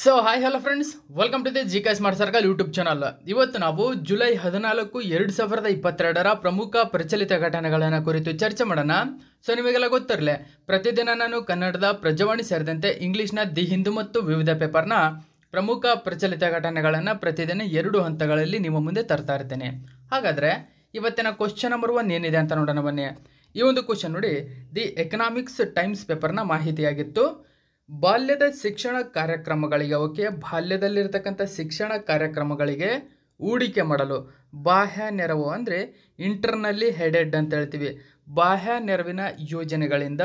so hi hello friends welcome to the G K smart circle YouTube channel ಇವತ್ತು ನಾವು July ಹದಿನಾಲ್ಕು ಎರಡು ಸಾವಿರದ ಇಪ್ಪತ್ತೆರಡರ ಪ್ರಮುಖ ಪ್ರಚಲಿತ ಘಟನೆಗಳನ್ನು ಕುರಿತು ಚರ್ಚೆ ಮಾಡೋಣ ಸೊ ನಿಮಗೆಲ್ಲ ಗೊತ್ತಿರಲೇ ಪ್ರತಿದಿನ ನಾನು ಕನ್ನಡದ ಪ್ರಜಾವಾಣಿ ಸೇರಿದಂತೆ ಇಂಗ್ಲೀಷ್ನ ದಿ ಹಿಂದೂ ಮತ್ತು ವಿವಿಧ ಪೇಪರ್ನ ಪ್ರಮುಖ ಪ್ರಚಲಿತ ಘಟನೆಗಳನ್ನು ಪ್ರತಿದಿನ ಎರಡು ಹಂತಗಳಲ್ಲಿ ನಿಮ್ಮ ಮುಂದೆ ತರ್ತಾ ಇರ್ತೇನೆ ಹಾಗಾದರೆ ಇವತ್ತಿನ ಕ್ವಶನ್ ನಂಬರ್ ಒನ್ ಏನಿದೆ ಅಂತ ನೋಡೋಣ ಬನ್ನಿ ಈ ಒಂದು ಕ್ವಶನ್ ನೋಡಿ ದಿ ಎಕನಾಮಿಕ್ಸ್ ಟೈಮ್ಸ್ ಪೇಪರ್ನ ಮಾಹಿತಿಯಾಗಿತ್ತು ಬಾಲ್ಯದ ಶಿಕ್ಷಣ ಕಾರ್ಯಕ್ರಮಗಳಿಗೆ ಓಕೆ ಬಾಲ್ಯದಲ್ಲಿರ್ತಕ್ಕಂಥ ಶಿಕ್ಷಣ ಕಾರ್ಯಕ್ರಮಗಳಿಗೆ ಹೂಡಿಕೆ ಮಾಡಲು ಬಾಹ್ಯ ನೆರವು ಅಂದರೆ ಇಂಟರ್ನಲ್ಲಿ ಹೆಡೆಡ್ ಅಂತ ಹೇಳ್ತೀವಿ ಬಾಹ್ಯ ನೆರವಿನ ಯೋಜನೆಗಳಿಂದ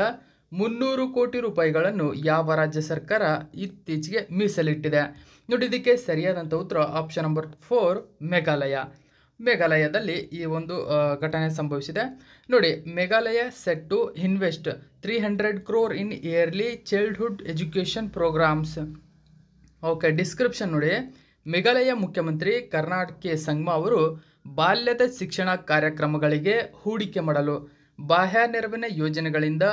ಮುನ್ನೂರು ಕೋಟಿ ರೂಪಾಯಿಗಳನ್ನು ಯಾವ ರಾಜ್ಯ ಸರ್ಕಾರ ಇತ್ತೀಚೆಗೆ ಮೀಸಲಿಟ್ಟಿದೆ ನೋಡಿ ಇದಕ್ಕೆ ಸರಿಯಾದಂಥ ಉತ್ತರ ಆಪ್ಷನ್ ನಂಬರ್ ಫೋರ್ ಮೇಘಾಲಯ ಮೇಘಾಲಯದಲ್ಲಿ ಈ ಒಂದು ಘಟನೆ ಸಂಭವಿಸಿದೆ ನೋಡಿ Meghalaya set to invest 300 crore in yearly childhood education programs okay description ನೋಡಿ ಮೇಘಾಲಯ ಮುಖ್ಯಮಂತ್ರಿ ಕರ್ನಾಟಕ ಸಂಗಮ ಅವರು ಬಾಲ್ಯದ ಶಿಕ್ಷಣ ಕಾರ್ಯಕ್ರಮಗಳಿಗೆ ಹೂಡಿಕೆ ಮಾಡಲು ಬಾಹ್ಯ ನೆರವಿನ ಯೋಜನೆಗಳಿಂದ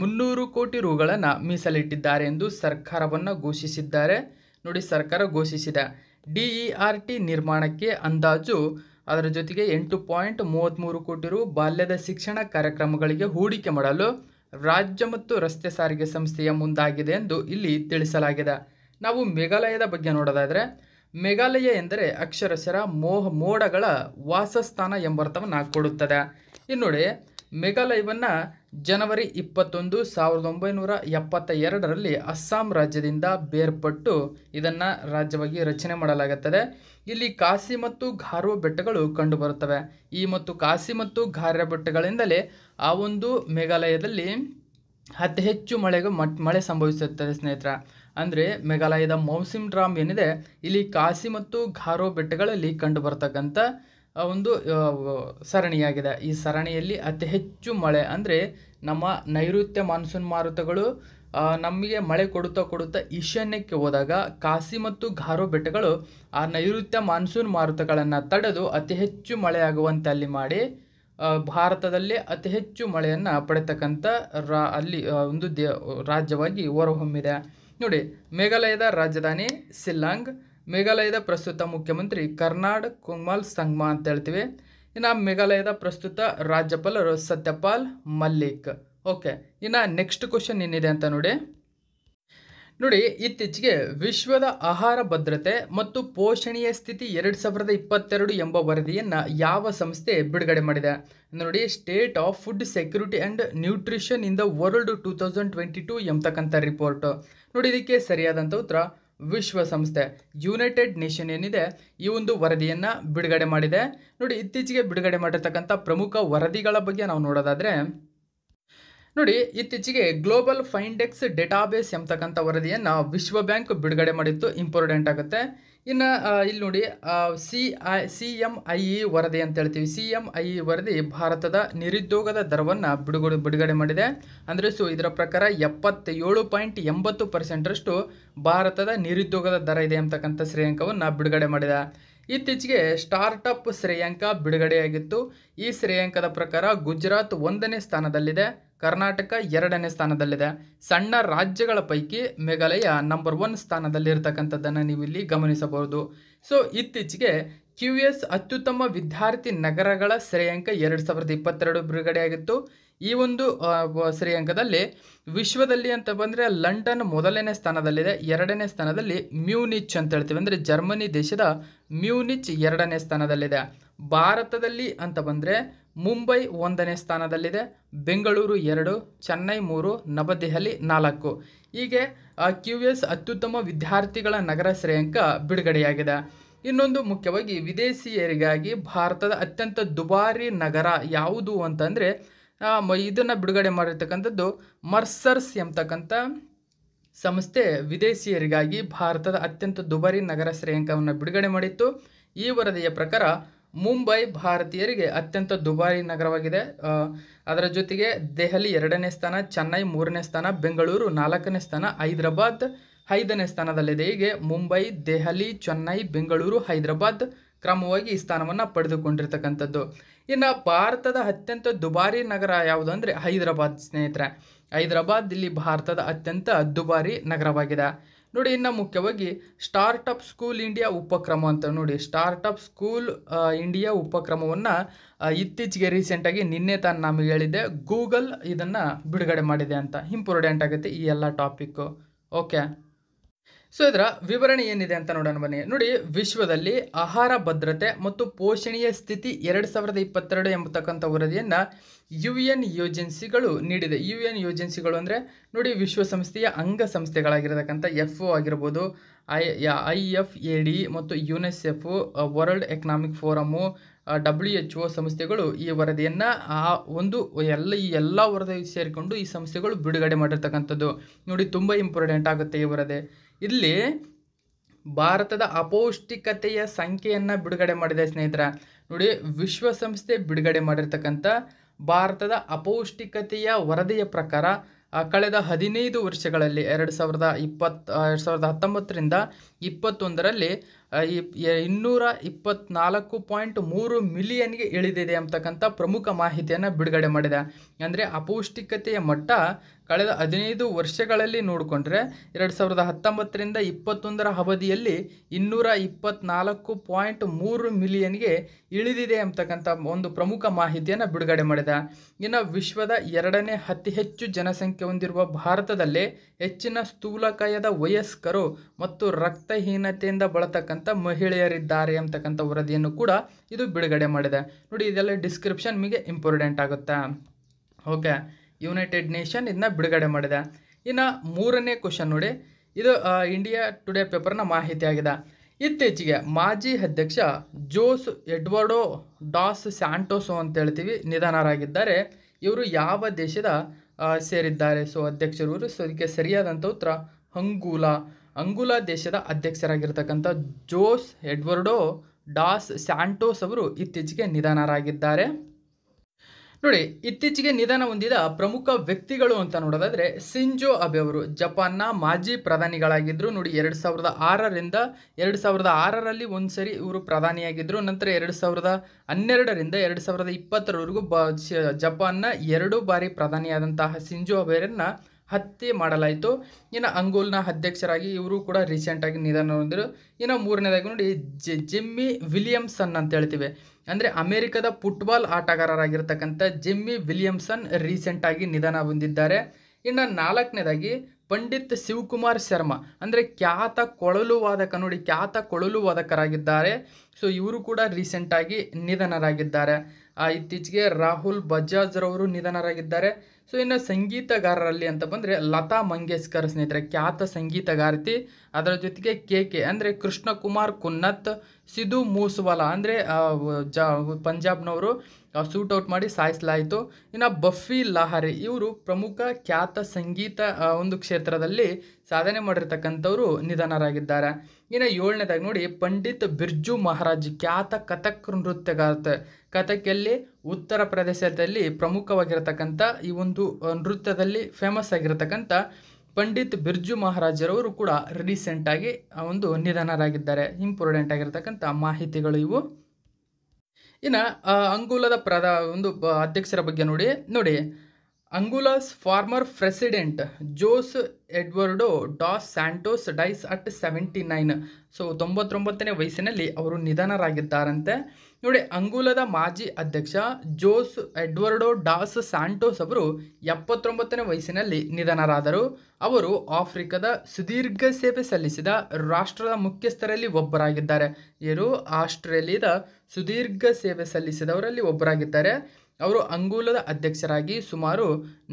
ಮುನ್ನೂರು ಕೋಟಿ ರುಗಳನ್ನು ಮೀಸಲಿಟ್ಟಿದ್ದಾರೆ ಎಂದು ಸರ್ಕಾರವನ್ನು ಘೋಷಿಸಿದ್ದಾರೆ ನೋಡಿ ಸರ್ಕಾರ ಘೋಷಿಸಿದೆ ಡಿ ಇ ಆರ್ ಟಿ ನಿರ್ಮಾಣಕ್ಕೆ ಅಂದಾಜು ಅದರ ಜೊತೆಗೆ ಎಂಟು ಪಾಯಿಂಟ್ ಮೂವತ್ತ್ಮೂರು ಕೋಟಿ ರು ಬಾಲ್ಯದ ಶಿಕ್ಷಣ ಕಾರ್ಯಕ್ರಮಗಳಿಗೆ ಹೂಡಿಕೆ ಮಾಡಲು ರಾಜ್ಯ ಮತ್ತು ರಸ್ತೆ ಸಾರಿಗೆ ಸಂಸ್ಥೆಯ ಮುಂದಾಗಿದೆ ಎಂದು ಇಲ್ಲಿ ತಿಳಿಸಲಾಗಿದೆ ನಾವು ಮೇಘಾಲಯದ ಬಗ್ಗೆ ನೋಡೋದಾದರೆ ಮೇಘಾಲಯ ಎಂದರೆ ಅಕ್ಷರಶರ ಮೋಹ ಮೋಡಗಳ ವಾಸಸ್ಥಾನ ಎಂಬರ್ಥವನ್ನು ಕೊಡುತ್ತದೆ ಇನ್ನು ನೋಡಿ ಮೇಘಾಲಯವನ್ನು ಜನವರಿ ಇಪ್ಪತ್ತೊಂದು ಸಾವಿರದ ಒಂಬೈನೂರ ಎಪ್ಪತ್ತ ಎರಡರಲ್ಲಿ ಅಸ್ಸಾಂ ರಾಜ್ಯದಿಂದ ಬೇರ್ಪಟ್ಟು ಇದನ್ನು ರಾಜ್ಯವಾಗಿ ರಚನೆ ಮಾಡಲಾಗುತ್ತದೆ ಇಲ್ಲಿ ಕಾಸಿ ಮತ್ತು ಘಾರೋ ಬೆಟ್ಟಗಳು ಕಂಡುಬರುತ್ತವೆ ಈ ಮತ್ತು ಕಾಸಿ ಮತ್ತು ಘಾರ ಬೆಟ್ಟಗಳಿಂದಲೇ ಆ ಒಂದು ಮೇಘಾಲಯದಲ್ಲಿ ಅತಿ ಹೆಚ್ಚು ಮಳೆಗೆ ಮಳೆ ಸಂಭವಿಸುತ್ತದೆ ಸ್ನೇಹಿತರ ಅಂದರೆ ಮೇಘಾಲಯದ ಮೌಸಿಮ್ ಡ್ರಾಮ್ ಏನಿದೆ ಇಲ್ಲಿ ಕಾಸಿ ಮತ್ತು ಘಾರೋ ಬೆಟ್ಟಗಳಲ್ಲಿ ಕಂಡುಬರ್ತಕ್ಕಂಥ ಒಂದು ಸರಣಿಯಾಗಿದೆ ಈ ಸರಣಿಯಲ್ಲಿ ಅತಿ ಹೆಚ್ಚು ಮಳೆ ಅಂದರೆ ನಮ್ಮ ನೈಋತ್ಯ ಮಾನ್ಸೂನ್ ಮಾರುತಗಳು ನಮಗೆ ಮಳೆ ಕೊಡುತ್ತಾ ಕೊಡುತ್ತಾ ಈಶಾನ್ಯಕ್ಕೆ ಹೋದಾಗ ಕಾಸಿ ಮತ್ತು ಘಾರೋ ಬೆಟ್ಟಗಳು ಆ ನೈಋತ್ಯ ಮಾನ್ಸೂನ್ ಮಾರುತಗಳನ್ನು ತಡೆದು ಅತಿ ಹೆಚ್ಚು ಮಳೆಯಾಗುವಂತೆ ಅಲ್ಲಿ ಮಾಡಿ ಭಾರತದಲ್ಲೇ ಅತಿ ಹೆಚ್ಚು ಮಳೆಯನ್ನು ಪಡೆತಕ್ಕಂಥ ರಾ ಅಲ್ಲಿ ಒಂದು ದೇ ರಾಜ್ಯವಾಗಿ ಹೊರಹೊಮ್ಮಿದೆ ನೋಡಿ ಮೇಘಾಲಯದ ರಾಜಧಾನಿ ಸಿಲ್ಲಾಂಗ್ ಮೇಘಾಲಯದ ಪ್ರಸ್ತುತ ಮುಖ್ಯಮಂತ್ರಿ ಕರ್ನಾಡ್ ಕುಮಾಲ್ ಸಂಗ್ಮಾ ಅಂತ ಹೇಳ್ತೀವಿ ಇನ್ನು ಮೇಘಾಲಯದ ಪ್ರಸ್ತುತ ರಾಜ್ಯಪಾಲರು ಸತ್ಯಪಾಲ್ ಮಲ್ಲಿಕ್ ಓಕೆ ಇನ್ನು ನೆಕ್ಸ್ಟ್ ಕ್ವಶನ್ ಏನಿದೆ ಅಂತ ನೋಡಿ ನೋಡಿ ಇತ್ತೀಚೆಗೆ ವಿಶ್ವದ ಆಹಾರ ಭದ್ರತೆ ಮತ್ತು ಪೋಷಣೀಯ ಸ್ಥಿತಿ ಎರಡು ಸಾವಿರದ ಇಪ್ಪತ್ತೆರಡು ಎಂಬ ವರದಿಯನ್ನು ಯಾವ ಸಂಸ್ಥೆ ಬಿಡುಗಡೆ ಮಾಡಿದೆ ನೋಡಿ state of food security and nutrition in the world two thousand twenty two ಎಂಬತಕ್ಕಂಥ ರಿಪೋರ್ಟ್ ನೋಡಿ ಇದಕ್ಕೆ ಸರಿಯಾದಂಥ ಉತ್ತರ ವಿಶ್ವಸಂಸ್ಥೆ ಯುನೈಟೆಡ್ ನೇಷನ್ ಏನಿದೆ ಈ ಒಂದು ವರದಿಯನ್ನು ಬಿಡುಗಡೆ ಮಾಡಿದೆ ನೋಡಿ ಇತ್ತೀಚೆಗೆ ಬಿಡುಗಡೆ ಮಾಡಿರ್ತಕ್ಕಂಥ ಪ್ರಮುಖ ವರದಿಗಳ ಬಗ್ಗೆ ನಾವು ನೋಡೋದಾದರೆ ನೋಡಿ ಇತ್ತೀಚೆಗೆ ಗ್ಲೋಬಲ್ ಫೈಂಡೆಕ್ಸ್ ಡೇಟಾಬೇಸ್ ಎಂಬತಕ್ಕಂಥ ವರದಿಯನ್ನು ವಿಶ್ವ ಬ್ಯಾಂಕ್ ಬಿಡುಗಡೆ ಮಾಡಿತ್ತು ಇಂಪಾರ್ಟೆಂಟ್ ಆಗುತ್ತೆ ಇನ್ನು ಇಲ್ಲಿ ನೋಡಿ C I C M I E ವರದಿ ಅಂತ ಹೇಳ್ತೀವಿ ಸಿ ಎಂ ಐ ಇ ವರದಿ ಭಾರತದ ನಿರುದ್ಯೋಗದ ದರವನ್ನು ಬಿಡುಗಡೆ ಬಿಡುಗಡೆ ಮಾಡಿದೆ ಅಂದರೆ ಸೊ ಇದರ ಪ್ರಕಾರ ಎಪ್ಪತ್ತೇಳು ಪಾಯಿಂಟ್ ಎಂಬತ್ತು ಪರ್ಸೆಂಟರಷ್ಟು ಭಾರತದ ನಿರುದ್ಯೋಗದ ದರ ಇದೆ ಅಂತಕ್ಕಂಥ ಶ್ರೇಯಾಂಕವನ್ನು ಬಿಡುಗಡೆ ಮಾಡಿದೆ ಇತ್ತೀಚೆಗೆ ಸ್ಟಾರ್ಟಪ್ ಶ್ರೇಯಾಂಕ ಬಿಡುಗಡೆಯಾಗಿತ್ತು ಈ ಶ್ರೇಯಾಂಕದ ಪ್ರಕಾರ ಗುಜರಾತ್ ಒಂದನೇ ಸ್ಥಾನದಲ್ಲಿದೆ ಕರ್ನಾಟಕ ಎರಡನೇ ಸ್ಥಾನದಲ್ಲಿದೆ ಸಣ್ಣ ರಾಜ್ಯಗಳ ಪೈಕಿ ಮೇಘಾಲಯ ನಂಬರ್ ಒನ್ ಸ್ಥಾನದಲ್ಲಿರ್ತಕ್ಕಂಥದ್ದನ್ನು ನೀವು ಇಲ್ಲಿ ಗಮನಿಸಬಹುದು ಸೊ ಇತ್ತೀಚೆಗೆ ಕ್ಯು ಎಸ್ ಅತ್ಯುತ್ತಮ ವಿದ್ಯಾರ್ಥಿ ನಗರಗಳ ಶ್ರೇಯಾಂಕ ಎರಡು ಸಾವಿರದ ಇಪ್ಪತ್ತೆರಡು ಬಿಡುಗಡೆಯಾಗಿತ್ತು ಈ ಒಂದು ಶ್ರೇಯಾಂಕದಲ್ಲಿ ವಿಶ್ವದಲ್ಲಿ ಅಂತ ಬಂದರೆ ಲಂಡನ್ ಮೊದಲನೇ ಸ್ಥಾನದಲ್ಲಿದೆ ಎರಡನೇ ಸ್ಥಾನದಲ್ಲಿ ಮ್ಯೂನಿಚ್ ಅಂತ ಹೇಳ್ತೀವಿ ಅಂದರೆ ಜರ್ಮನಿ ದೇಶದ ಮ್ಯೂನಿಚ್ ಎರಡನೇ ಸ್ಥಾನದಲ್ಲಿದೆ ಭಾರತದಲ್ಲಿ ಅಂತ ಬಂದರೆ ಮುಂಬೈ ಒಂದನೇ ಸ್ಥಾನದಲ್ಲಿದೆ ಬೆಂಗಳೂರು ಎರಡು ಚೆನ್ನೈ ಮೂರು ನವದೆಹಲಿ ನಾಲ್ಕು ಹೀಗೆ ಕ್ಯೂ ಎಸ್ ಅತ್ಯುತ್ತಮ ವಿದ್ಯಾರ್ಥಿಗಳ ನಗರ ಶ್ರೇಯಾಂಕ ಬಿಡುಗಡೆಯಾಗಿದೆ ಇನ್ನೊಂದು ಮುಖ್ಯವಾಗಿ ವಿದೇಶಿಯರಿಗಾಗಿ ಭಾರತದ ಅತ್ಯಂತ ದುಬಾರಿ ನಗರ ಯಾವುದು ಅಂತಂದರೆ ಇದನ್ನು ಬಿಡುಗಡೆ ಮಾಡಿರ್ತಕ್ಕಂಥದ್ದು ಮರ್ಸರ್ಸ್ ಎಂಬತಕ್ಕಂಥ ಸಂಸ್ಥೆ ವಿದೇಶಿಯರಿಗಾಗಿ ಭಾರತದ ಅತ್ಯಂತ ದುಬಾರಿ ನಗರ ಶ್ರೇಯಾಂಕವನ್ನು ಬಿಡುಗಡೆ ಮಾಡಿತ್ತು ಈ ವರದಿಯ ಪ್ರಕಾರ ಮುಂಬೈ ಭಾರತೀಯರಿಗೆ ಅತ್ಯಂತ ದುಬಾರಿ ನಗರವಾಗಿದೆ ಅದರ ಜೊತೆಗೆ ದೆಹಲಿ ಎರಡನೇ ಸ್ಥಾನ ಚೆನ್ನೈ ಮೂರನೇ ಸ್ಥಾನ ಬೆಂಗಳೂರು ನಾಲ್ಕನೇ ಸ್ಥಾನ ಹೈದರಾಬಾದ್ ಐದನೇ ಸ್ಥಾನದಲ್ಲಿದೆ ಹೀಗೆ ಮುಂಬೈ ದೆಹಲಿ ಚೆನ್ನೈ ಬೆಂಗಳೂರು ಹೈದರಾಬಾದ್ ಕ್ರಮವಾಗಿ ಈ ಸ್ಥಾನವನ್ನು ಪಡೆದುಕೊಂಡಿರ್ತಕ್ಕಂಥದ್ದು ಇನ್ನು ಭಾರತದ ಅತ್ಯಂತ ದುಬಾರಿ ನಗರ ಯಾವುದು ಅಂದರೆ ಹೈದರಾಬಾದ್ ಸ್ನೇಹಿತರೆ ಹೈದರಾಬಾದ್ ಇಲ್ಲಿ ಭಾರತದ ಅತ್ಯಂತ ದುಬಾರಿ ನಗರವಾಗಿದೆ ನೋಡಿ ಇನ್ನು ಮುಖ್ಯವಾಗಿ ಸ್ಟಾರ್ಟಪ್ ಸ್ಕೂಲ್ ಇಂಡಿಯಾ ಉಪಕ್ರಮ ಅಂತ ನೋಡಿ ಸ್ಟಾರ್ಟಪ್ ಸ್ಕೂಲ್ ಇಂಡಿಯಾ ಉಪಕ್ರಮವನ್ನು ಇತ್ತೀಚೆಗೆ ರೀಸೆಂಟಾಗಿ ನಿನ್ನೆ ತಾನು ನಮಗೆ ಹೇಳಿದೆ ಗೂಗಲ್ ಇದನ್ನು ಬಿಡುಗಡೆ ಮಾಡಿದೆ ಅಂತ ಇಂಪಾರ್ಟೆಂಟ್ ಆಗುತ್ತೆ ಈ ಎಲ್ಲ ಟಾಪಿಕ್ಕು ಓಕೆ ಸೊ ಇದರ ವಿವರಣೆ ಏನಿದೆ ಅಂತ ನೋಡೋಣ ಬನ್ನಿ ನೋಡಿ ವಿಶ್ವದಲ್ಲಿ ಆಹಾರ ಭದ್ರತೆ ಮತ್ತು ಪೋಷಣೆಯ ಸ್ಥಿತಿ ಎರಡು ಸಾವಿರದ ಇಪ್ಪತ್ತೆರಡು ಎಂಬತಕ್ಕಂಥ ವರದಿಯನ್ನು ಯು ಎನ್ ಏಜೆನ್ಸಿಗಳು ನೀಡಿದೆ ಯು ಎನ್ ಏಜೆನ್ಸಿಗಳು ಅಂದರೆ ನೋಡಿ ವಿಶ್ವಸಂಸ್ಥೆಯ ಅಂಗಸಂಸ್ಥೆಗಳಾಗಿರತಕ್ಕಂಥ ಎಫ್ ಒ ಆಗಿರ್ಬೋದು I I F A D ಮತ್ತು UNICEF World Economic Forum W H O ಸಂಸ್ಥೆಗಳು ಈ ವರದಿಯನ್ನು ಆ ಒಂದು ಎಲ್ಲ ಈ ಎಲ್ಲ ವರದಿ ಸೇರಿಕೊಂಡು ಈ ಸಂಸ್ಥೆಗಳು ಬಿಡುಗಡೆ ಮಾಡಿರ್ತಕ್ಕಂಥದ್ದು ನೋಡಿ ತುಂಬ ಇಂಪಾರ್ಟೆಂಟ್ ಆಗುತ್ತೆ ಈ ವರದಿ ಇಲ್ಲಿ ಭಾರತದ ಅಪೌಷ್ಟಿಕತೆಯ ಸಂಖ್ಯೆಯನ್ನು ಬಿಡುಗಡೆ ಮಾಡಿದೆ ಸ್ನೇಹಿತರ ನೋಡಿ ವಿಶ್ವಸಂಸ್ಥೆ ಬಿಡುಗಡೆ ಮಾಡಿರ್ತಕ್ಕಂಥ ಭಾರತದ ಅಪೌಷ್ಟಿಕತೆಯ ವರದಿಯ ಪ್ರಕಾರ ಕಳೆದ ಹದಿನೈದು ವರ್ಷಗಳಲ್ಲಿ ಎರಡು ಸಾವಿರದ ಇಪ್ಪತ್ತು ಎರಡು ಸಾವಿರದ ಹತ್ತೊಂಬತ್ತರಿಂದ ಇಪ್ಪತ್ತೊಂದರಲ್ಲಿ ಇನ್ನೂರ ಇಪ್ಪತ್ನಾಲ್ಕು ಪಾಯಿಂಟ್ ಮೂರು ಮಿಲಿಯನ್ಗೆ ಇಳಿದಿದೆ ಅಂತಕ್ಕಂಥ ಪ್ರಮುಖ ಮಾಹಿತಿಯನ್ನು ಬಿಡುಗಡೆ ಮಾಡಿದೆ ಅಂದರೆ ಅಪೌಷ್ಟಿಕತೆಯ ಮಟ್ಟ ಕಳೆದ ಹದಿನೈದು ವರ್ಷಗಳಲ್ಲಿ ನೋಡಿಕೊಂಡ್ರೆ ಎರಡು ಸಾವಿರದ ಹತ್ತೊಂಬತ್ತರಿಂದ ಇಪ್ಪತ್ತೊಂದರ ಅವಧಿಯಲ್ಲಿ ಇನ್ನೂರ ಇಪ್ಪತ್ನಾಲ್ಕು ಪಾಯಿಂಟ್ ಮೂರು ಮಿಲಿಯನ್ಗೆ ಇಳಿದಿದೆ ಅಂತಕ್ಕಂಥ ಒಂದು ಪ್ರಮುಖ ಮಾಹಿತಿಯನ್ನು ಬಿಡುಗಡೆ ಮಾಡಿದೆ ಇನ್ನು ವಿಶ್ವದ ಎರಡನೇ ಅತಿ ಹೆಚ್ಚು ಜನಸಂಖ್ಯೆ ಹೊಂದಿರುವ ಭಾರತದಲ್ಲಿ ಹೆಚ್ಚಿನ ಸ್ಥೂಲಕಾಯದ ವಯಸ್ಕರು ಮತ್ತು ರಕ್ತಹೀನತೆಯಿಂದ ಬಳತಕ್ಕಂಥ ಇರತಕ್ಕಂಥ ಮಹಿಳೆಯರಿದ್ದಾರೆ ಅಂತಕ್ಕಂಥ ವರದಿಯನ್ನು ಕೂಡ ಇದು ಬಿಡುಗಡೆ ಮಾಡಿದೆ ನೋಡಿ ಇದೆಲ್ಲ ಡಿಸ್ಕ್ರಿಪ್ಷನ್ ಮೀಗೆ ಇಂಪಾರ್ಟೆಂಟ್ ಆಗುತ್ತೆ ಓಕೆ ಯುನೈಟೆಡ್ ನೇಷನ್ ಇದನ್ನ ಬಿಡುಗಡೆ ಮಾಡಿದೆ ಇನ್ನು ಮೂರನೇ ಕ್ವಶನ್ ನೋಡಿ ಇದು ಇಂಡಿಯಾ ಟುಡೇ ಪೇಪರ್ನ ಮಾಹಿತಿಯಾಗಿದೆ ಇತ್ತೀಚೆಗೆ ಮಾಜಿ ಅಧ್ಯಕ್ಷ ಜೋಸ್ ಎಡ್ವರ್ಡೋ ಡಾಸ್ ಸ್ಯಾಂಟೋಸೋ ಅಂತ ಹೇಳ್ತೀವಿ ನಿಧನರಾಗಿದ್ದಾರೆ ಇವರು ಯಾವ ದೇಶದ ಸೇರಿದ್ದಾರೆ ಸೊ ಅಧ್ಯಕ್ಷರು ಸೊ ಅದಕ್ಕೆ ಸರಿಯಾದಂಥ ಉತ್ತರ ಹಂಗೂಲಾ ಅಂಗುಲಾ ದೇಶದ ಅಧ್ಯಕ್ಷರಾಗಿರ್ತಕ್ಕಂಥ ಜೋಸ್ ಎಡ್ವರ್ಡೋ ಡಾಸ್ ಸ್ಯಾಂಟೋಸ್ ಅವರು ಇತ್ತೀಚೆಗೆ ನಿಧನರಾಗಿದ್ದಾರೆ ನೋಡಿ ಇತ್ತೀಚೆಗೆ ನಿಧನ ಹೊಂದಿದ ಪ್ರಮುಖ ವ್ಯಕ್ತಿಗಳು ಅಂತ ನೋಡೋದಾದರೆ ಸಿಂಜೋ ಅಬೆ ಅವರು ಜಪಾನ್ನ ಮಾಜಿ ಪ್ರಧಾನಿಗಳಾಗಿದ್ದರು ನೋಡಿ ಎರಡು ಸಾವಿರದ ಆರರಿಂದ ಎರಡು ಸಾವಿರದ ಆರರಲ್ಲಿ ಒಂದು ಸರಿ ಇವರು ಪ್ರಧಾನಿಯಾಗಿದ್ದರು ನಂತರ ಎರಡು ಸಾವಿರದ ಹನ್ನೆರಡರಿಂದ ಎರಡು ಸಾವಿರದ ಇಪ್ಪತ್ತರವರೆಗೂ ಬ ಜಪಾನ್ನ ಎರಡು ಬಾರಿ ಪ್ರಧಾನಿಯಾದಂತಹ ಸಿಂಜೋ ಅಬೆರನ್ನು ಹತ್ಯೆ ಮಾಡಲಾಯಿತು ಇನ್ನು ಅಂಗೋಲ್ನ ಅಧ್ಯಕ್ಷರಾಗಿ ಇವರು ಕೂಡ ರೀಸೆಂಟಾಗಿ ನಿಧನ ಹೊಂದಿದ್ರು ಇನ್ನು ಮೂರನೇದಾಗಿ ನೋಡಿ ಜಿಮ್ಮಿ ವಿಲಿಯಮ್ಸನ್ ಅಂತ ಹೇಳ್ತೀವಿ ಅಂದರೆ ಅಮೆರಿಕದ ಫುಟ್ಬಾಲ್ ಆಟಗಾರರಾಗಿರ್ತಕ್ಕಂಥ ಜಿಮ್ಮಿ ವಿಲಿಯಮ್ಸನ್ ರೀಸೆಂಟಾಗಿ ನಿಧನ ಹೊಂದಿದ್ದಾರೆ ಇನ್ನು ನಾಲ್ಕನೇದಾಗಿ ಪಂಡಿತ್ ಶಿವಕುಮಾರ್ ಶರ್ಮಾ ಅಂದರೆ ಖ್ಯಾತ ಕೊಳಲು ವಾದಕ ನೋಡಿ ಖ್ಯಾತ ಕೊಳಲು ವಾದಕರಾಗಿದ್ದಾರೆ ಸೊ ಇವರು ಕೂಡ ರೀಸೆಂಟಾಗಿ ನಿಧನರಾಗಿದ್ದಾರೆ ಇತ್ತೀಚೆಗೆ ರಾಹುಲ್ ಬಜಾಜ್ರವರು ನಿಧನರಾಗಿದ್ದಾರೆ ಸೊ ಇನ್ನು ಸಂಗೀತಗಾರರಲ್ಲಿ ಅಂತ ಬಂದರೆ ಲತಾ ಮಂಗೇಶ್ಕರ್ ಸ್ನೇಹಿತರೆ ಖ್ಯಾತ ಸಂಗೀತಗಾರತಿ ಅದರ ಜೊತೆಗೆ ಕೆ ಕೆ ಅಂದರೆ ಕೃಷ್ಣಕುಮಾರ್ ಕುನ್ನತ್ ಸಿಧು ಮೂಸ್ವಾಲಾ ಅಂದರೆ ಜ ಪಂಜಾಬ್ನವರು ಸೂಟ್ ಔಟ್ ಮಾಡಿ ಸಾಯಿಸಲಾಯಿತು ಇನ್ನು ಬಫಿ ಲಹರಿ ಇವರು ಪ್ರಮುಖ ಖ್ಯಾತ ಸಂಗೀತ ಒಂದು ಕ್ಷೇತ್ರದಲ್ಲಿ ಸಾಧನೆ ಮಾಡಿರ್ತಕ್ಕಂಥವರು ನಿಧನರಾಗಿದ್ದಾರೆ ಇನ್ನು ಏಳನೇದಾಗಿ ನೋಡಿ ಪಂಡಿತ್ ಬಿರ್ಜು ಮಹಾರಾಜ್ ಖ್ಯಾತ ಕಥಕ್ ನೃತ್ಯಗಾರ್ತ ಕಥಕ್ಯಲ್ಲಿ ಉತ್ತರ ಪ್ರದೇಶದಲ್ಲಿ ಪ್ರಮುಖವಾಗಿರತಕ್ಕಂಥ ಈ ಒಂದು ನೃತ್ಯದಲ್ಲಿ ಫೇಮಸ್ ಆಗಿರತಕ್ಕಂಥ ಪಂಡಿತ್ ಬಿರ್ಜು ಮಹಾರಾಜರವರು ಕೂಡ ರೀಸೆಂಟಾಗಿ ಒಂದು ನಿಧನರಾಗಿದ್ದಾರೆ ಇಂಪಾರ್ಟೆಂಟ್ ಆಗಿರತಕ್ಕಂಥ ಮಾಹಿತಿಗಳು ಇವು ಇನ್ನು ಅಂಗುಲದ ಪ್ರಧಾ ಒಂದು ಅಧ್ಯಕ್ಷರ ಬಗ್ಗೆ ನೋಡಿ ನೋಡಿ Angola's former president Jose Eduardo dos Santos dies at seventy nine so ತೊಂಬತ್ತೊಂಬತ್ತನೇ ವಯಸ್ಸಿನಲ್ಲಿ ಅವರು ನಿಧನರಾಗಿದ್ದಾರಂತೆ ನೋಡಿ ಅಂಗುಲದ ಮಾಜಿ ಅಧ್ಯಕ್ಷ ಜೋಸ್ ಎಡ್ವರ್ಡೋ ಡಾಸ್ ಸ್ಯಾಂಟೋಸ್ ಅವರು ಎಪ್ಪತ್ತೊಂಬತ್ತನೇ ವಯಸ್ಸಿನಲ್ಲಿ ನಿಧನರಾದರು ಅವರು ಆಫ್ರಿಕಾದ ಸುದೀರ್ಘ ಸೇವೆ ಸಲ್ಲಿಸಿದ ರಾಷ್ಟ್ರದ ಮುಖ್ಯಸ್ಥರಲ್ಲಿ ಒಬ್ಬರಾಗಿದ್ದಾರೆ ಇವರು ಆಸ್ಟ್ರೇಲಿಯಾದ ಸುದೀರ್ಘ ಸೇವೆ ಸಲ್ಲಿಸಿದವರಲ್ಲಿ ಒಬ್ಬರಾಗಿದ್ದಾರೆ ಅವರು ಅಂಗೋಲದ ಅಧ್ಯಕ್ಷರಾಗಿ ಸುಮಾರು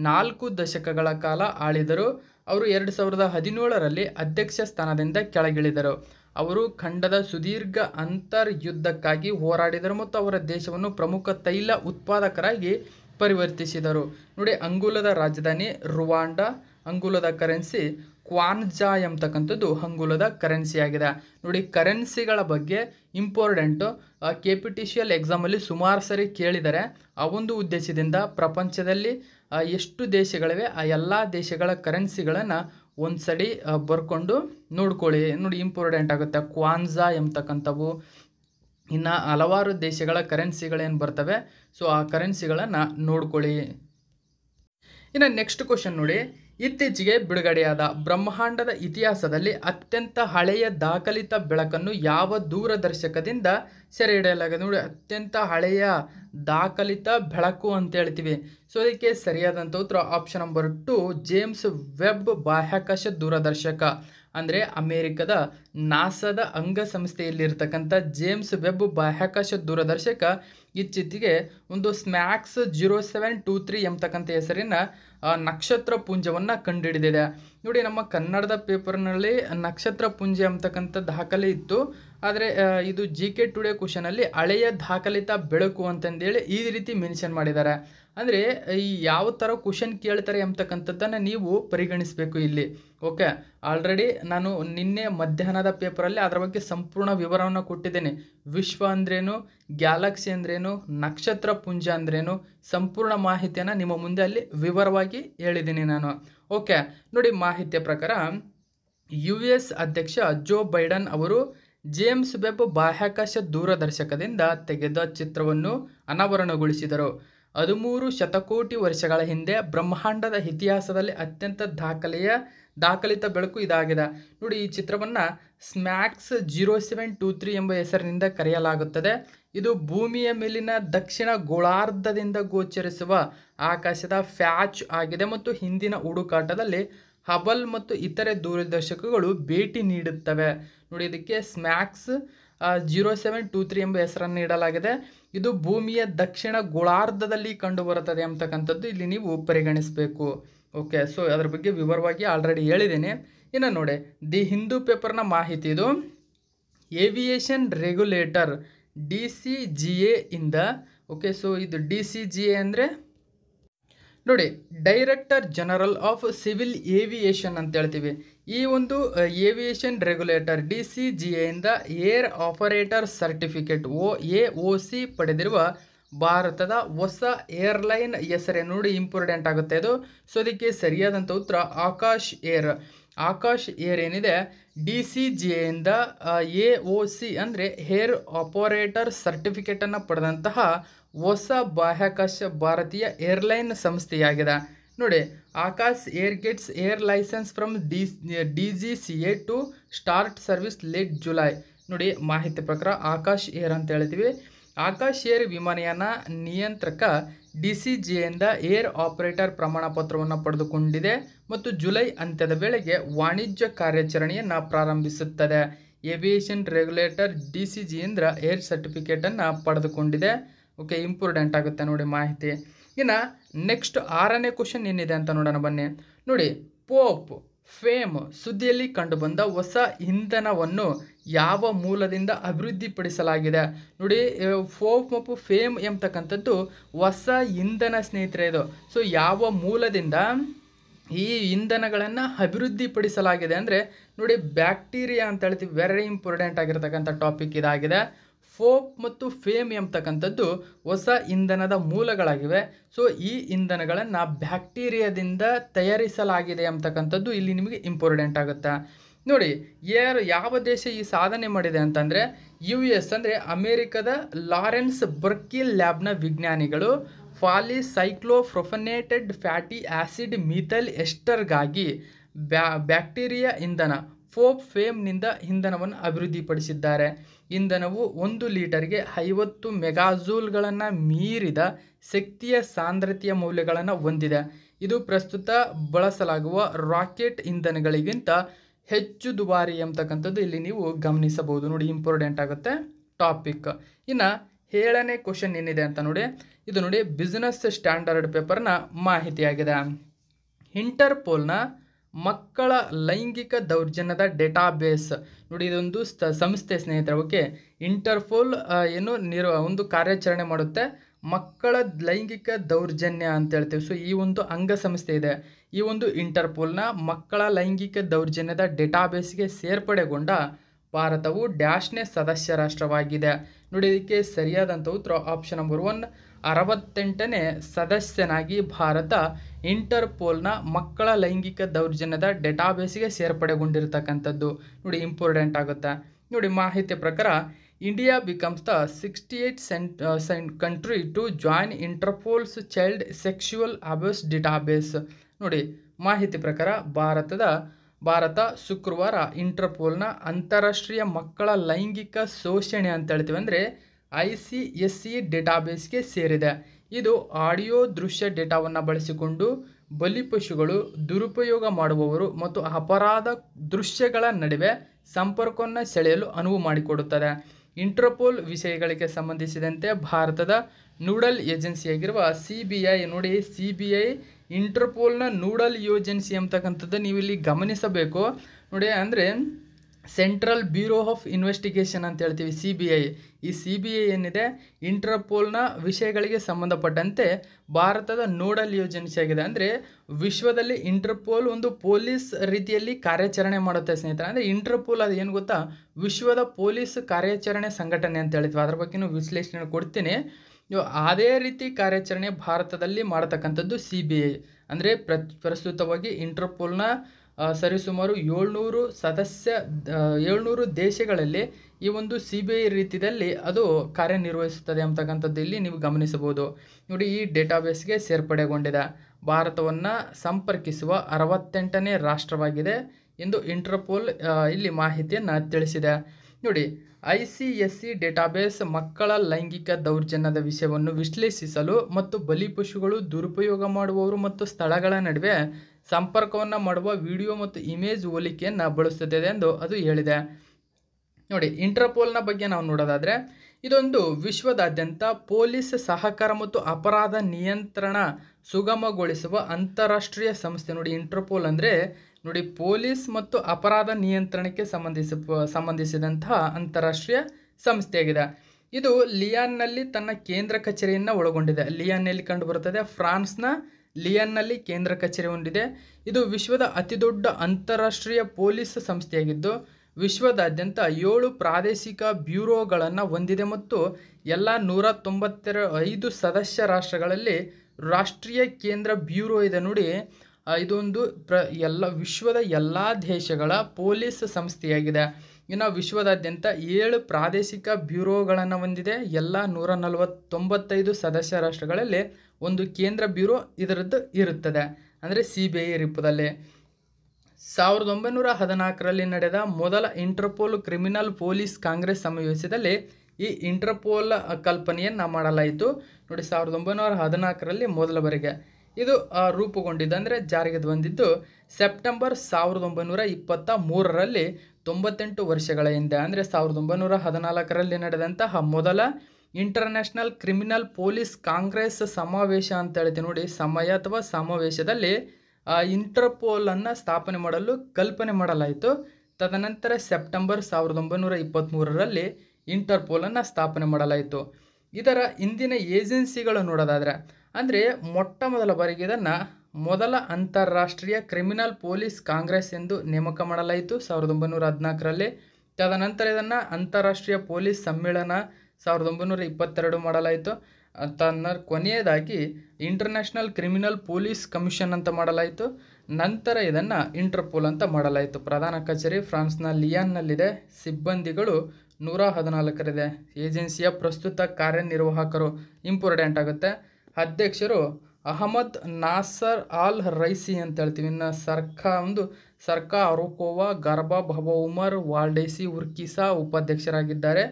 ನಾಲ್ಕು ದಶಕಗಳ ಕಾಲ ಆಳಿದರು ಅವರು ಎರಡು ಸಾವಿರದ ಹದಿನೇಳರಲ್ಲಿ ಅಧ್ಯಕ್ಷ ಸ್ಥಾನದಿಂದ ಕೆಳಗಿಳಿದರು ಅವರು ಖಂಡದ ಸುದೀರ್ಘ ಅಂತರ್ಯುದ್ಧಕ್ಕಾಗಿ ಹೋರಾಡಿದರು ಮತ್ತು ಅವರ ದೇಶವನ್ನು ಪ್ರಮುಖ ತೈಲ ಉತ್ಪಾದಕರಾಗಿ ಪರಿವರ್ತಿಸಿದರು ನೋಡಿ ಅಂಗೋಲದ ರಾಜಧಾನಿ ರುವಾಂಡ ಅಂಗೋಲದ ಕರೆನ್ಸಿ ಕ್ವಾನ್ಜಾ ಎಂಬತಕ್ಕಂಥದ್ದು ಹಂಗುಲದ ಕರೆನ್ಸಿ ಆಗಿದೆ ನೋಡಿ ಕರೆನ್ಸಿಗಳ ಬಗ್ಗೆ important K P T C L ಎಕ್ಸಾಮಲ್ಲಿ ಸುಮಾರು ಸರಿ ಕೇಳಿದರೆ ಆ ಒಂದು ಉದ್ದೇಶದಿಂದ ಪ್ರಪಂಚದಲ್ಲಿ ಎಷ್ಟು ದೇಶಗಳಿವೆ ಆ ಎಲ್ಲ ದೇಶಗಳ ಕರೆನ್ಸಿಗಳನ್ನು ಒಂದು ಸಡಿ ಬರ್ಕೊಂಡು ನೋಡ್ಕೊಳ್ಳಿ ನೋಡಿ ಇಂಪಾರ್ಟೆಂಟ್ ಆಗುತ್ತೆ ಕ್ವಾನ್ಜಾ ಎಂಬತಕ್ಕಂಥವು ಇನ್ನು ಹಲವಾರು ದೇಶಗಳ ಕರೆನ್ಸಿಗಳೇನು ಬರ್ತವೆ ಸೊ ಆ ಕರೆನ್ಸಿಗಳನ್ನು ನೋಡ್ಕೊಳ್ಳಿ ಇನ್ನು ನೆಕ್ಸ್ಟ್ ಕ್ವಶನ್ ನೋಡಿ ಇತ್ತೀಚೆಗೆ ಬಿಡುಗಡೆಯಾದ ಬ್ರಹ್ಮಾಂಡದ ಇತಿಹಾಸದಲ್ಲಿ ಅತ್ಯಂತ ಹಳೆಯ ದಾಖಲಿತ ಬೆಳಕನ್ನು ಯಾವ ದೂರದರ್ಶಕದಿಂದ ಸೆರೆ ಹಿಡಿಯಲಾಗಿದೆ ನೋಡಿ ಅತ್ಯಂತ ಹಳೆಯ ದಾಖಲಿತ ಬೆಳಕು ಅಂತ ಹೇಳ್ತೀವಿ ಸೊ ಅದಕ್ಕೆ ಸರಿಯಾದಂಥ ಉತ್ತರ option number two James Webb ಬಾಹ್ಯಾಕಾಶ ದೂರದರ್ಶಕ ಅಂದರೆ ಅಮೇರಿಕದ ನಾಸಾದ ಅಂಗಸಂಸ್ಥೆಯಲ್ಲಿರ್ತಕ್ಕಂಥ ಜೇಮ್ಸ್ ವೆಬ್ ಬಾಹ್ಯಾಕಾಶ ದೂರದರ್ಶಕ ಇತ್ತೀಚಿಗೆ ಒಂದು SMACS zero seven two three ಎಂಬತಕ್ಕಂಥ ಹೆಸರಿನ ನಕ್ಷತ್ರ ಪುಂಜವನ್ನು ಕಂಡುಹಿಡಿದಿದೆ ನೋಡಿ ನಮ್ಮ ಕನ್ನಡದ ಪೇಪರ್ನಲ್ಲಿ ನಕ್ಷತ್ರ ಪುಂಜ ಅಂತಕ್ಕಂಥ ದಾಖಲೆ ಇತ್ತು ಆದರೆ ಇದು ಜಿ ಕೆ ಟುಡೇ ಕ್ವಶನಲ್ಲಿ ಹಳೆಯ ದಾಖಲಿತ ಬೆಳಕು ಅಂತಂದೇಳಿ ಈ ರೀತಿ ಮೆನ್ಷನ್ ಮಾಡಿದ್ದಾರೆ ಅಂದರೆ ಈ ಯಾವ ಥರ ಕ್ವಶನ್ ಕೇಳ್ತಾರೆ ಅಂತಕ್ಕಂಥದ್ದನ್ನು ನೀವು ಪರಿಗಣಿಸಬೇಕು ಇಲ್ಲಿ ಓಕೆ ಆಲ್ರೆಡಿ ನಾನು ನಿನ್ನೆ ಮಧ್ಯಾಹ್ನದ ಪೇಪರಲ್ಲಿ ಅದರ ಬಗ್ಗೆ ಸಂಪೂರ್ಣ ವಿವರವನ್ನು ಕೊಟ್ಟಿದ್ದೇನೆ ವಿಶ್ವ ಅಂದ್ರೇನು ಗ್ಯಾಲಕ್ಸಿ ಅಂದ್ರೇನು ನಕ್ಷತ್ರ ಪುಂಜ ಅಂದ್ರೇನು ಸಂಪೂರ್ಣ ಮಾಹಿತಿಯನ್ನು ನಿಮ್ಮ ಮುಂದೆ ಅಲ್ಲಿ ವಿವರವಾಗಿ ಹೇಳಿದ್ದೀನಿ ನಾನು ಓಕೆ ನೋಡಿ ಮಾಹಿತಿಯ ಪ್ರಕಾರ ಯು ಎಸ್ ಅಧ್ಯಕ್ಷ ಜೋ ಬೈಡನ್ ಅವರು ಜೇಮ್ಸ್ ವೆಬ್ ಬಾಹ್ಯಾಕಾಶ ದೂರದರ್ಶಕದಿಂದ ತೆಗೆದ ಚಿತ್ರವನ್ನು ಅನಾವರಣಗೊಳಿಸಿದರು ಹದಿಮೂರು ಶತಕೋಟಿ ವರ್ಷಗಳ ಹಿಂದೆ ಬ್ರಹ್ಮಾಂಡದ ಇತಿಹಾಸದಲ್ಲಿ ಅತ್ಯಂತ ದಾಖಲೆಯ ದಾಖಲಿತ ಬೆಳಕು ಇದಾಗಿದೆ ನೋಡಿ ಈ ಚಿತ್ರವನ್ನು SMACS zero seven two three ಎಂಬ ಹೆಸರಿನಿಂದ ಕರೆಯಲಾಗುತ್ತದೆ ಇದು ಭೂಮಿಯ ಮೇಲಿನ ದಕ್ಷಿಣ ಗೋಳಾರ್ಧದಿಂದ ಗೋಚರಿಸುವ ಆಕಾಶದ ಫ್ಯಾಚ್ ಆಗಿದೆ ಮತ್ತು ಹಿಂದಿನ ಹುಡುಕಾಟದಲ್ಲಿ ಹಬಲ್ ಮತ್ತು ಇತರೆ ದೂರದರ್ಶಕಗಳು ಭೇಟಿ ನೀಡುತ್ತವೆ ನೋಡಿ ಇದಕ್ಕೆ SMACS zero seven two three ಎಂಬ ಹೆಸರನ್ನು ನೀಡಲಾಗಿದೆ ಇದು ಭೂಮಿಯ ದಕ್ಷಿಣ ಗೋಳಾರ್ಧದಲ್ಲಿ ಕಂಡುಬರುತ್ತದೆ ಅಂತಕ್ಕಂಥದ್ದು ಇಲ್ಲಿ ನೀವು ಪರಿಗಣಿಸಬೇಕು ಓಕೆ ಸೊ ಅದರ ಬಗ್ಗೆ ವಿವರವಾಗಿ ಆಲ್ರೆಡಿ ಹೇಳಿದ್ದೀನಿ ಇನ್ನು ನೋಡಿ ದಿ ಹಿಂದೂ ಪೇಪರ್ನ ಮಾಹಿತಿ ಇದು aviation regulator D C G A ಇಂದ ಓಕೆ ಸೊ ಇದು ಡಿ ಸಿ ಜಿ ಎ ಅಂದರೆ ನೋಡಿ director general of civil aviation ಅಂತ ಹೇಳ್ತೀವಿ ಈ ಒಂದು aviation regulator D C G ಎಯಿಂದ air operator certificate O A O C ಪಡೆದಿರುವ ಭಾರತದ ಹೊಸ ಏರ್ಲೈನ್ ಹೆಸರೇ ನೋಡಿ ಇಂಪಾರ್ಟೆಂಟ್ ಆಗುತ್ತೆ ಅದು ಸೊ ಅದಕ್ಕೆ ಸರಿಯಾದಂಥ ಉತ್ತರ ಆಕಾಶ್ ಏರ್ ಆಕಾಶ್ ಏರ್ ಏನಿದೆ ಡಿ ಸಿ ಜಿ ಎಯಿಂದ ಎ ಒ ಸಿ ಅಂದರೆ ಏರ್ ಆಪರೇಟರ್ ಸರ್ಟಿಫಿಕೇಟನ್ನು ಪಡೆದಂತಹ ಹೊಸ ಬಾಹ್ಯಾಕಾಶ ಭಾರತೀಯ ಏರ್ಲೈನ್ ಸಂಸ್ಥೆಯಾಗಿದೆ ನೋಡಿ Akasa Air gets air licence from D D G C A to start service late July ನೋಡಿ ಮಾಹಿತಿ ಪ್ರಕಾರ ಆಕಾಶ್ ಏರ್ ಅಂತ ಹೇಳ್ತೀವಿ ಆಕಾಶ್ ಏರ್ ವಿಮಾನಯಾನ ನಿಯಂತ್ರಕ ಡಿ ಸಿ ಜಿಯಿಂದ ಏರ್ ಆಪರೇಟರ್ ಪ್ರಮಾಣ ಪತ್ರವನ್ನು ಪಡೆದುಕೊಂಡಿದೆ ಮತ್ತು ಜುಲೈ ಅಂತ್ಯದ ವೇಳೆಗೆ ವಾಣಿಜ್ಯ ಕಾರ್ಯಾಚರಣೆಯನ್ನು ಪ್ರಾರಂಭಿಸುತ್ತದೆ ಏವಿಯೇಷನ್ ರೆಗ್ಯುಲೇಟರ್ ಡಿ ಸಿ ಜಿಯಿಂದ ಏರ್ ಸರ್ಟಿಫಿಕೇಟನ್ನು ಪಡೆದುಕೊಂಡಿದೆ ಓಕೆ ಇಂಪಾರ್ಟೆಂಟ್ ಆಗುತ್ತೆ ನೋಡಿ ಮಾಹಿತಿ ಇನ್ನು ನೆಕ್ಸ್ಟ್ ಆರನೇ ಕ್ವಶನ್ ಏನಿದೆ ಅಂತ ನೋಡೋಣ ಬನ್ನಿ ನೋಡಿ ಪೋಪ್ ಫೇಮ್ ಸುದ್ದಿಯಲ್ಲಿ ಕಂಡುಬಂದ ಹೊಸ ಇಂಧನವನ್ನು ಯಾವ ಮೂಲದಿಂದ ಅಭಿವೃದ್ಧಿಪಡಿಸಲಾಗಿದೆ ನೋಡಿ ಫೋಪ್ ಮತ್ತು ಫೇಮ್ ಎಂಬತಕ್ಕಂಥದ್ದು ಹೊಸ ಇಂಧನ ಸ್ನೇಹಿತರೆ ಇದು ಸೊ ಯಾವ ಮೂಲದಿಂದ ಈ ಇಂಧನಗಳನ್ನು ಅಭಿವೃದ್ಧಿಪಡಿಸಲಾಗಿದೆ ಅಂದರೆ ನೋಡಿ ಬ್ಯಾಕ್ಟೀರಿಯಾ ಅಂತ ಹೇಳ್ತೀವಿ ವೆರಿ ಇಂಪಾರ್ಟೆಂಟ್ ಆಗಿರ್ತಕ್ಕಂಥ ಟಾಪಿಕ್ ಇದಾಗಿದೆ ಫೋಪ್ ಮತ್ತು ಫೇಮ್ ಎಂಬತಕ್ಕಂಥದ್ದು ಹೊಸ ಇಂಧನದ ಮೂಲಗಳಾಗಿವೆ ಸೊ ಈ ಇಂಧನಗಳನ್ನು ಬ್ಯಾಕ್ಟೀರಿಯಾದಿಂದ ತಯಾರಿಸಲಾಗಿದೆ ಎಂಬತಕ್ಕಂಥದ್ದು ಇಲ್ಲಿ ನಿಮಗೆ ಇಂಪಾರ್ಟೆಂಟ್ ಆಗುತ್ತೆ ನೋಡಿ ಯಾರು ಯಾವ ದೇಶ ಈ ಸಾಧನೆ ಮಾಡಿದೆ ಅಂತಂದರೆ ಯು ಎಸ್ ಅಂದರೆ ಅಮೇರಿಕದ ಲಾರೆನ್ಸ್ ಬರ್ಕಿ ಲ್ಯಾಬ್ನ ವಿಜ್ಞಾನಿಗಳು ಫಾಲಿಸೈಕ್ಲೋಫ್ರೊಫನೇಟೆಡ್ ಫ್ಯಾಟಿ ಆ್ಯಸಿಡ್ ಮೀಥಲ್ ಎಸ್ಟರ್ಗಾಗಿ ಬ್ಯಾ ಬ್ಯಾಕ್ಟೀರಿಯಾ ಇಂಧನ ಫೋಪ್ ಫೇಮ್ನಿಂದ ಇಂಧನವನ್ನು ಅಭಿವೃದ್ಧಿಪಡಿಸಿದ್ದಾರೆ ಇಂಧನವು ಒಂದು ಲೀಟರ್ಗೆ ಐವತ್ತು ಮೆಗಾಝೂಲ್ಗಳನ್ನು ಮೀರಿದ ಶಕ್ತಿಯ ಸಾಂದ್ರತೆಯ ಮೌಲ್ಯಗಳನ್ನು ಹೊಂದಿದೆ ಇದು ಪ್ರಸ್ತುತ ಬಳಸಲಾಗುವ ರಾಕೆಟ್ ಇಂಧನಗಳಿಗಿಂತ ಹೆಚ್ಚು ದುಬಾರಿ ಎಂಬತಕ್ಕಂಥದ್ದು ಇಲ್ಲಿ ನೀವು ಗಮನಿಸಬಹುದು ನೋಡಿ ಇಂಪಾರ್ಟೆಂಟ್ ಆಗುತ್ತೆ ಟಾಪಿಕ್ ಇನ್ನು ಏಳನೇ ಕ್ವಶನ್ ಏನಿದೆ ಅಂತ ನೋಡಿ ಇದು ನೋಡಿ ಬಿಸ್ನೆಸ್ ಸ್ಟ್ಯಾಂಡರ್ಡ್ ಪೇಪರ್ನ ಮಾಹಿತಿಯಾಗಿದೆ ಇಂಟರ್ಪೋಲ್ನ ಮಕ್ಕಳ ಲೈಂಗಿಕ ದೌರ್ಜನ್ಯದ ಡೇಟಾಬೇಸ್ ನೋಡಿ ಇದೊಂದು ಸಂಸ್ಥೆ ಸ್ನೇಹಿತರೆ ಓಕೆ ಇಂಟರ್ಪೋಲ್ ಏನು ನಿರ್ವ ಒಂದು ಕಾರ್ಯಾಚರಣೆ ಮಾಡುತ್ತೆ ಮಕ್ಕಳ ಲೈಂಗಿಕ ದೌರ್ಜನ್ಯ ಅಂತ ಹೇಳ್ತೀವಿ ಸೊ ಈ ಒಂದು ಅಂಗಸಂಸ್ಥೆ ಇದೆ ಈ ಒಂದು ಇಂಟರ್ಪೋಲ್ನ ಮಕ್ಕಳ ಲೈಂಗಿಕ ದೌರ್ಜನ್ಯದ ಡೇಟಾಬೇಸ್ಗೆ ಸೇರ್ಪಡೆಗೊಂಡ ಭಾರತವು ಡ್ಯಾಶ್ನೇ ಸದಸ್ಯ ರಾಷ್ಟ್ರವಾಗಿದೆ ನೋಡಿ ಇದಕ್ಕೆ ಸರಿಯಾದಂಥ ಉತ್ತರ ಆಪ್ಷನ್ ನಂಬರ್ ಒನ್ ಅರವತ್ತೆಂಟನೇ ಸದಸ್ಯನಾಗಿ ಭಾರತ ಇಂಟರ್ಪೋಲ್ನ ಮಕ್ಕಳ ಲೈಂಗಿಕ ದೌರ್ಜನ್ಯದ ಡೇಟಾಬೇಸ್ಗೆ ಸೇರ್ಪಡೆಗೊಂಡಿರ್ತಕ್ಕಂಥದ್ದು ನೋಡಿ ಇಂಪಾರ್ಟೆಂಟ್ ಆಗುತ್ತೆ ನೋಡಿ ಮಾಹಿತಿ ಪ್ರಕಾರ India becomes the sixty eight cent cent country to join Interpol's child sexual abuse database ನೋಡಿ ಮಾಹಿತಿ ಪ್ರಕಾರ ಭಾರತದ ಭಾರತ ಶುಕ್ರವಾರ ಇಂಟರ್ಪೋಲ್ನ ಅಂತಾರಾಷ್ಟ್ರೀಯ ಮಕ್ಕಳ ಲೈಂಗಿಕ ಶೋಷಣೆ ಅಂತ ಹೇಳ್ತೀವಿ ಅಂದರೆ ಐ ಸಿ ಎಸ್ ಸಿ ಡೇಟಾಬೇಸ್ಗೆ ಸೇರಿದೆ ಇದು ಆಡಿಯೋ ದೃಶ್ಯ ಡೇಟಾವನ್ನು ಬಳಸಿಕೊಂಡು ಬಲಿಪಶುಗಳು ದುರುಪಯೋಗ ಮಾಡುವವರು ಮತ್ತು ಅಪರಾಧ ದೃಶ್ಯಗಳ ನಡುವೆ ಸಂಪರ್ಕವನ್ನು ಸೆಳೆಯಲು ಅನುವು ಮಾಡಿಕೊಡುತ್ತದೆ ಇಂಟರ್ಪೋಲ್ ವಿಷಯಗಳಿಗೆ ಸಂಬಂಧಿಸಿದಂತೆ ಭಾರತದ ನೂಡಲ್ ಏಜೆನ್ಸಿಯಾಗಿರುವ ಸಿ ಬಿ ಐ ನೋಡಿ ಸಿ ಬಿ ಐ ಇಂಟರ್ಪೋಲ್ನ ನೂಡಲ್ ಯೋಜನ್ಸಿ ಅಂತಕ್ಕಂಥದ್ದು ನೀವು ಇಲ್ಲಿ ಗಮನಿಸಬೇಕು ನೋಡಿ ಅಂದರೆ ಸೆಂಟ್ರಲ್ ಬ್ಯೂರೋ ಆಫ್ ಇನ್ವೆಸ್ಟಿಗೇಷನ್ ಅಂತ ಹೇಳ್ತೀವಿ ಸಿ ಬಿ ಐ ಈ ಸಿ ಬಿ ಐ ಏನಿದೆ ಇಂಟರ್ಪೋಲ್ನ ವಿಷಯಗಳಿಗೆ ಸಂಬಂಧಪಟ್ಟಂತೆ ಭಾರತದ ನೋಡಲ್ ಆಗಿದೆ ಅಂದರೆ ವಿಶ್ವದಲ್ಲಿ ಇಂಟರ್ಪೋಲ್ ಒಂದು ಪೊಲೀಸ್ ರೀತಿಯಲ್ಲಿ ಕಾರ್ಯಾಚರಣೆ ಮಾಡುತ್ತೆ ಸ್ನೇಹಿತರೆ ಅಂದರೆ ಇಂಟರ್ಪೋಲ್ ಅದು ಏನು ಗೊತ್ತಾ ವಿಶ್ವದ ಪೊಲೀಸ್ ಕಾರ್ಯಾಚರಣೆ ಸಂಘಟನೆ ಅಂತ ಹೇಳ್ತೀವಿ ಅದ್ರ ಬಗ್ಗೆ ವಿಶ್ಲೇಷಣೆ ಕೊಡ್ತೀನಿ ಅದೇ ರೀತಿ ಕಾರ್ಯಾಚರಣೆ ಭಾರತದಲ್ಲಿ ಮಾಡತಕ್ಕಂಥದ್ದು ಸಿ ಬಿ ಐ ಅಂದರೆ ಪ್ರ ಪ್ರಸ್ತುತವಾಗಿ ಇಂಟರ್ಪೋಲ್ನ ಸರಿಸುಮಾರು ಏಳ್ನೂರು ಸದಸ್ಯ ಏಳ್ನೂರು ದೇಶಗಳಲ್ಲಿ ಈ ಒಂದು ಸಿ ಬಿ ಐ ರೀತಿಯಲ್ಲಿ ಅದು ಕಾರ್ಯನಿರ್ವಹಿಸುತ್ತದೆ ಅಂತಕ್ಕಂಥದ್ದು ಇಲ್ಲಿ ನೀವು ಗಮನಿಸಬಹುದು ನೋಡಿ ಈ ಡೇಟಾಬೇಸ್ಗೆ ಸೇರ್ಪಡೆಗೊಂಡಿದೆ ಭಾರತವನ್ನು ಸಂಪರ್ಕಿಸುವ ಅರವತ್ತೆಂಟನೇ ರಾಷ್ಟ್ರವಾಗಿದೆ ಎಂದು ಇಂಟರ್ಪೋಲ್ ಇಲ್ಲಿ ಮಾಹಿತಿಯನ್ನು ತಿಳಿಸಿದೆ ನೋಡಿ I C S C database ಮಕ್ಕಳ ಲೈಂಗಿಕ ದೌರ್ಜನ್ಯದ ವಿಷಯವನ್ನು ವಿಶ್ಲೇಷಿಸಲು ಮತ್ತು ಬಲಿಪಶುಗಳು ದುರುಪಯೋಗ ಮಾಡುವವರು ಮತ್ತು ಸ್ಥಳಗಳ ನಡುವೆ ಸಂಪರ್ಕವನ್ನು ಮಾಡುವ ವಿಡಿಯೋ ಮತ್ತು ಇಮೇಜ್ ಹೋಲಿಕೆಯನ್ನು ಬಳಸುತ್ತದೆ ಎಂದು ಅದು ಹೇಳಿದೆ ನೋಡಿ ಇಂಟರ್ಪೋಲ್ನ ಬಗ್ಗೆ ನಾವು ನೋಡೋದಾದರೆ ಇದೊಂದು ವಿಶ್ವದಾದ್ಯಂತ ಪೊಲೀಸ್ ಸಹಕಾರ ಮತ್ತು ಅಪರಾಧ ನಿಯಂತ್ರಣ ಸುಗಮಗೊಳಿಸುವ ಅಂತಾರಾಷ್ಟ್ರೀಯ ಸಂಸ್ಥೆ ನೋಡಿ ಇಂಟರ್ಪೋಲ್ ಅಂದರೆ ನೋಡಿ ಪೊಲೀಸ್ ಮತ್ತು ಅಪರಾಧ ನಿಯಂತ್ರಣಕ್ಕೆ ಸಂಬಂಧಿಸ ಸಂಬಂಧಿಸಿದಂತಹ ಅಂತಾರಾಷ್ಟ್ರೀಯ ಸಂಸ್ಥೆಯಾಗಿದೆ ಇದು ಲಿಯಾನ್ನಲ್ಲಿ ತನ್ನ ಕೇಂದ್ರ ಕಚೇರಿಯನ್ನು ಒಳಗೊಂಡಿದೆ ಲಿಯಾನ್ನಲ್ಲಿ ಕಂಡುಬರುತ್ತದೆ ಫ್ರಾನ್ಸ್ನ ಲಿಯಾನ್ನಲ್ಲಿ ಕೇಂದ್ರ ಕಚೇರಿ ಹೊಂದಿದೆ ಇದು ವಿಶ್ವದ ಅತಿದೊಡ್ಡ ಅಂತಾರಾಷ್ಟ್ರೀಯ ಪೊಲೀಸ್ ಸಂಸ್ಥೆಯಾಗಿದ್ದು ವಿಶ್ವದಾದ್ಯಂತ ಏಳು ಪ್ರಾದೇಶಿಕ ಬ್ಯೂರೋಗಳನ್ನು ಹೊಂದಿದೆ ಮತ್ತು ಎಲ್ಲ ನೂರ ತೊಂಬತ್ತೆರ ಐದು ಸದಸ್ಯ ರಾಷ್ಟ್ರಗಳಲ್ಲಿ ರಾಷ್ಟ್ರೀಯ ಕೇಂದ್ರ ಬ್ಯೂರೋ ಇದೆ ನೋಡಿ ಇದೊಂದು ಪ್ರ ಎಲ್ಲ ವಿಶ್ವದ ಎಲ್ಲ ದೇಶಗಳ ಪೊಲೀಸ್ ಸಂಸ್ಥೆಯಾಗಿದೆ ಇನ್ನು ವಿಶ್ವದಾದ್ಯಂತ ಏಳು ಪ್ರಾದೇಶಿಕ ಬ್ಯೂರೋಗಳನ್ನು ಹೊಂದಿದೆ ಎಲ್ಲ ನೂರ ನಲವತ್ತೊಂಬತ್ತೈದು ಸದಸ್ಯ ರಾಷ್ಟ್ರಗಳಲ್ಲಿ ಒಂದು ಕೇಂದ್ರ ಬ್ಯೂರೋ ಇದರದ್ದು ಇರುತ್ತದೆ ಅಂದರೆ ಸಿ ಬಿ ಐ ರೂಪದಲ್ಲಿ ಸಾವಿರದ ಒಂಬೈನೂರ ಹದಿನಾಲ್ಕರಲ್ಲಿ ನಡೆದ ಮೊದಲ ಇಂಟರ್ಪೋಲ್ ಕ್ರಿಮಿನಲ್ ಪೊಲೀಸ್ ಕಾಂಗ್ರೆಸ್ ಸಮಾವೇಶದಲ್ಲಿ ಈ ಇಂಟರ್ಪೋಲ್ ಕಲ್ಪನೆಯನ್ನು ಮಾಡಲಾಯಿತು ನೋಡಿ ಸಾವಿರದ ಒಂಬೈನೂರ ಹದಿನಾಲ್ಕರಲ್ಲಿ ಮೊದಲ ಬಾರಿಗೆ ಇದು ರೂಪುಗೊಂಡಿದ್ದು ಅಂದರೆ ಜಾರಿಗೆ ಬಂದಿದ್ದು ಸೆಪ್ಟೆಂಬರ್ ಸಾವಿರದ ಒಂಬೈನೂರ ಇಪ್ಪತ್ತ ಮೂರರಲ್ಲಿ ತೊಂಬತ್ತೆಂಟು ವರ್ಷಗಳ ಹಿಂದೆ ಅಂದರೆ ಸಾವಿರದ ಒಂಬೈನೂರ ಹದಿನಾಲ್ಕರಲ್ಲಿ ನಡೆದಂತಹ ಮೊದಲ ಇಂಟರ್ನ್ಯಾಷನಲ್ ಕ್ರಿಮಿನಲ್ ಪೊಲೀಸ್ ಕಾಂಗ್ರೆಸ್ ಸಮಾವೇಶ ಅಂತ ಹೇಳ್ತೀವಿ ನೋಡಿ ಸಮಯ ಅಥವಾ ಸಮಾವೇಶದಲ್ಲಿ ಇಂಟರ್ಪೋಲನ್ನು ಸ್ಥಾಪನೆ ಮಾಡಲು ಕಲ್ಪನೆ ಮಾಡಲಾಯಿತು ತದನಂತರ ಸೆಪ್ಟೆಂಬರ್ ಸಾವಿರದ ಒಂಬೈನೂರ ಇಪ್ಪತ್ತ್ಮೂರರಲ್ಲಿ ಇಂಟರ್ಪೋಲನ್ನು ಸ್ಥಾಪನೆ ಮಾಡಲಾಯಿತು ಇದರ ಹಿಂದಿನ ಏಜೆನ್ಸಿಗಳು ನೋಡೋದಾದರೆ ಅಂದರೆ ಮೊಟ್ಟ ಮೊದಲ ಬಾರಿಗೆ ಇದನ್ನು ಮೊದಲ ಅಂತಾರಾಷ್ಟ್ರೀಯ ಕ್ರಿಮಿನಲ್ ಪೊಲೀಸ್ ಕಾಂಗ್ರೆಸ್ ಎಂದು ನೇಮಕ ಮಾಡಲಾಯಿತು ಸಾವಿರದ ಒಂಬೈನೂರ ಹದಿನಾಲ್ಕರಲ್ಲಿ ತದನಂತರ ಇದನ್ನು ಅಂತಾರಾಷ್ಟ್ರೀಯ ಪೊಲೀಸ್ ಸಮ್ಮೇಳನ ಸಾವಿರದ ಒಂಬೈನೂರ ಇಪ್ಪತ್ತೆರಡು ಮಾಡಲಾಯಿತು ತನ್ನ ಕೊನೆಯದಾಗಿ ಇಂಟರ್ನ್ಯಾಷನಲ್ ಕ್ರಿಮಿನಲ್ ಪೊಲೀಸ್ ಕಮಿಷನ್ ಅಂತ ಮಾಡಲಾಯಿತು ನಂತರ ಇದನ್ನು ಇಂಟರ್ಪೋಲ್ ಅಂತ ಮಾಡಲಾಯಿತು ಪ್ರಧಾನ ಕಚೇರಿ ಫ್ರಾನ್ಸ್ನ ಲಿಯಾನ್ನಲ್ಲಿದೆ ಸಿಬ್ಬಂದಿಗಳು ನೂರ ಹದಿನಾಲ್ಕರಿದೆ ಏಜೆನ್ಸಿಯ ಪ್ರಸ್ತುತ ಕಾರ್ಯನಿರ್ವಾಹಕರು ಇಂಪಾರ್ಟೆಂಟ್ ಆಗುತ್ತೆ ಅಧ್ಯಕ್ಷರು ಅಹಮದ್ ನಾಸರ್ ಆಲ್ ರೈಸಿ ಅಂತ ಹೇಳ್ತೀವಿ ಇನ್ನು ಸರ್ಕಾ ಒಂದು ಸರ್ಕಾ ಅರುಕೋವಾ ಗರ್ಬಾ ಭವ ಉಮರ್ ವಾಲ್ಡೇಸಿ ಉರ್ಕಿಸಾ ಉಪಾಧ್ಯಕ್ಷರಾಗಿದ್ದಾರೆ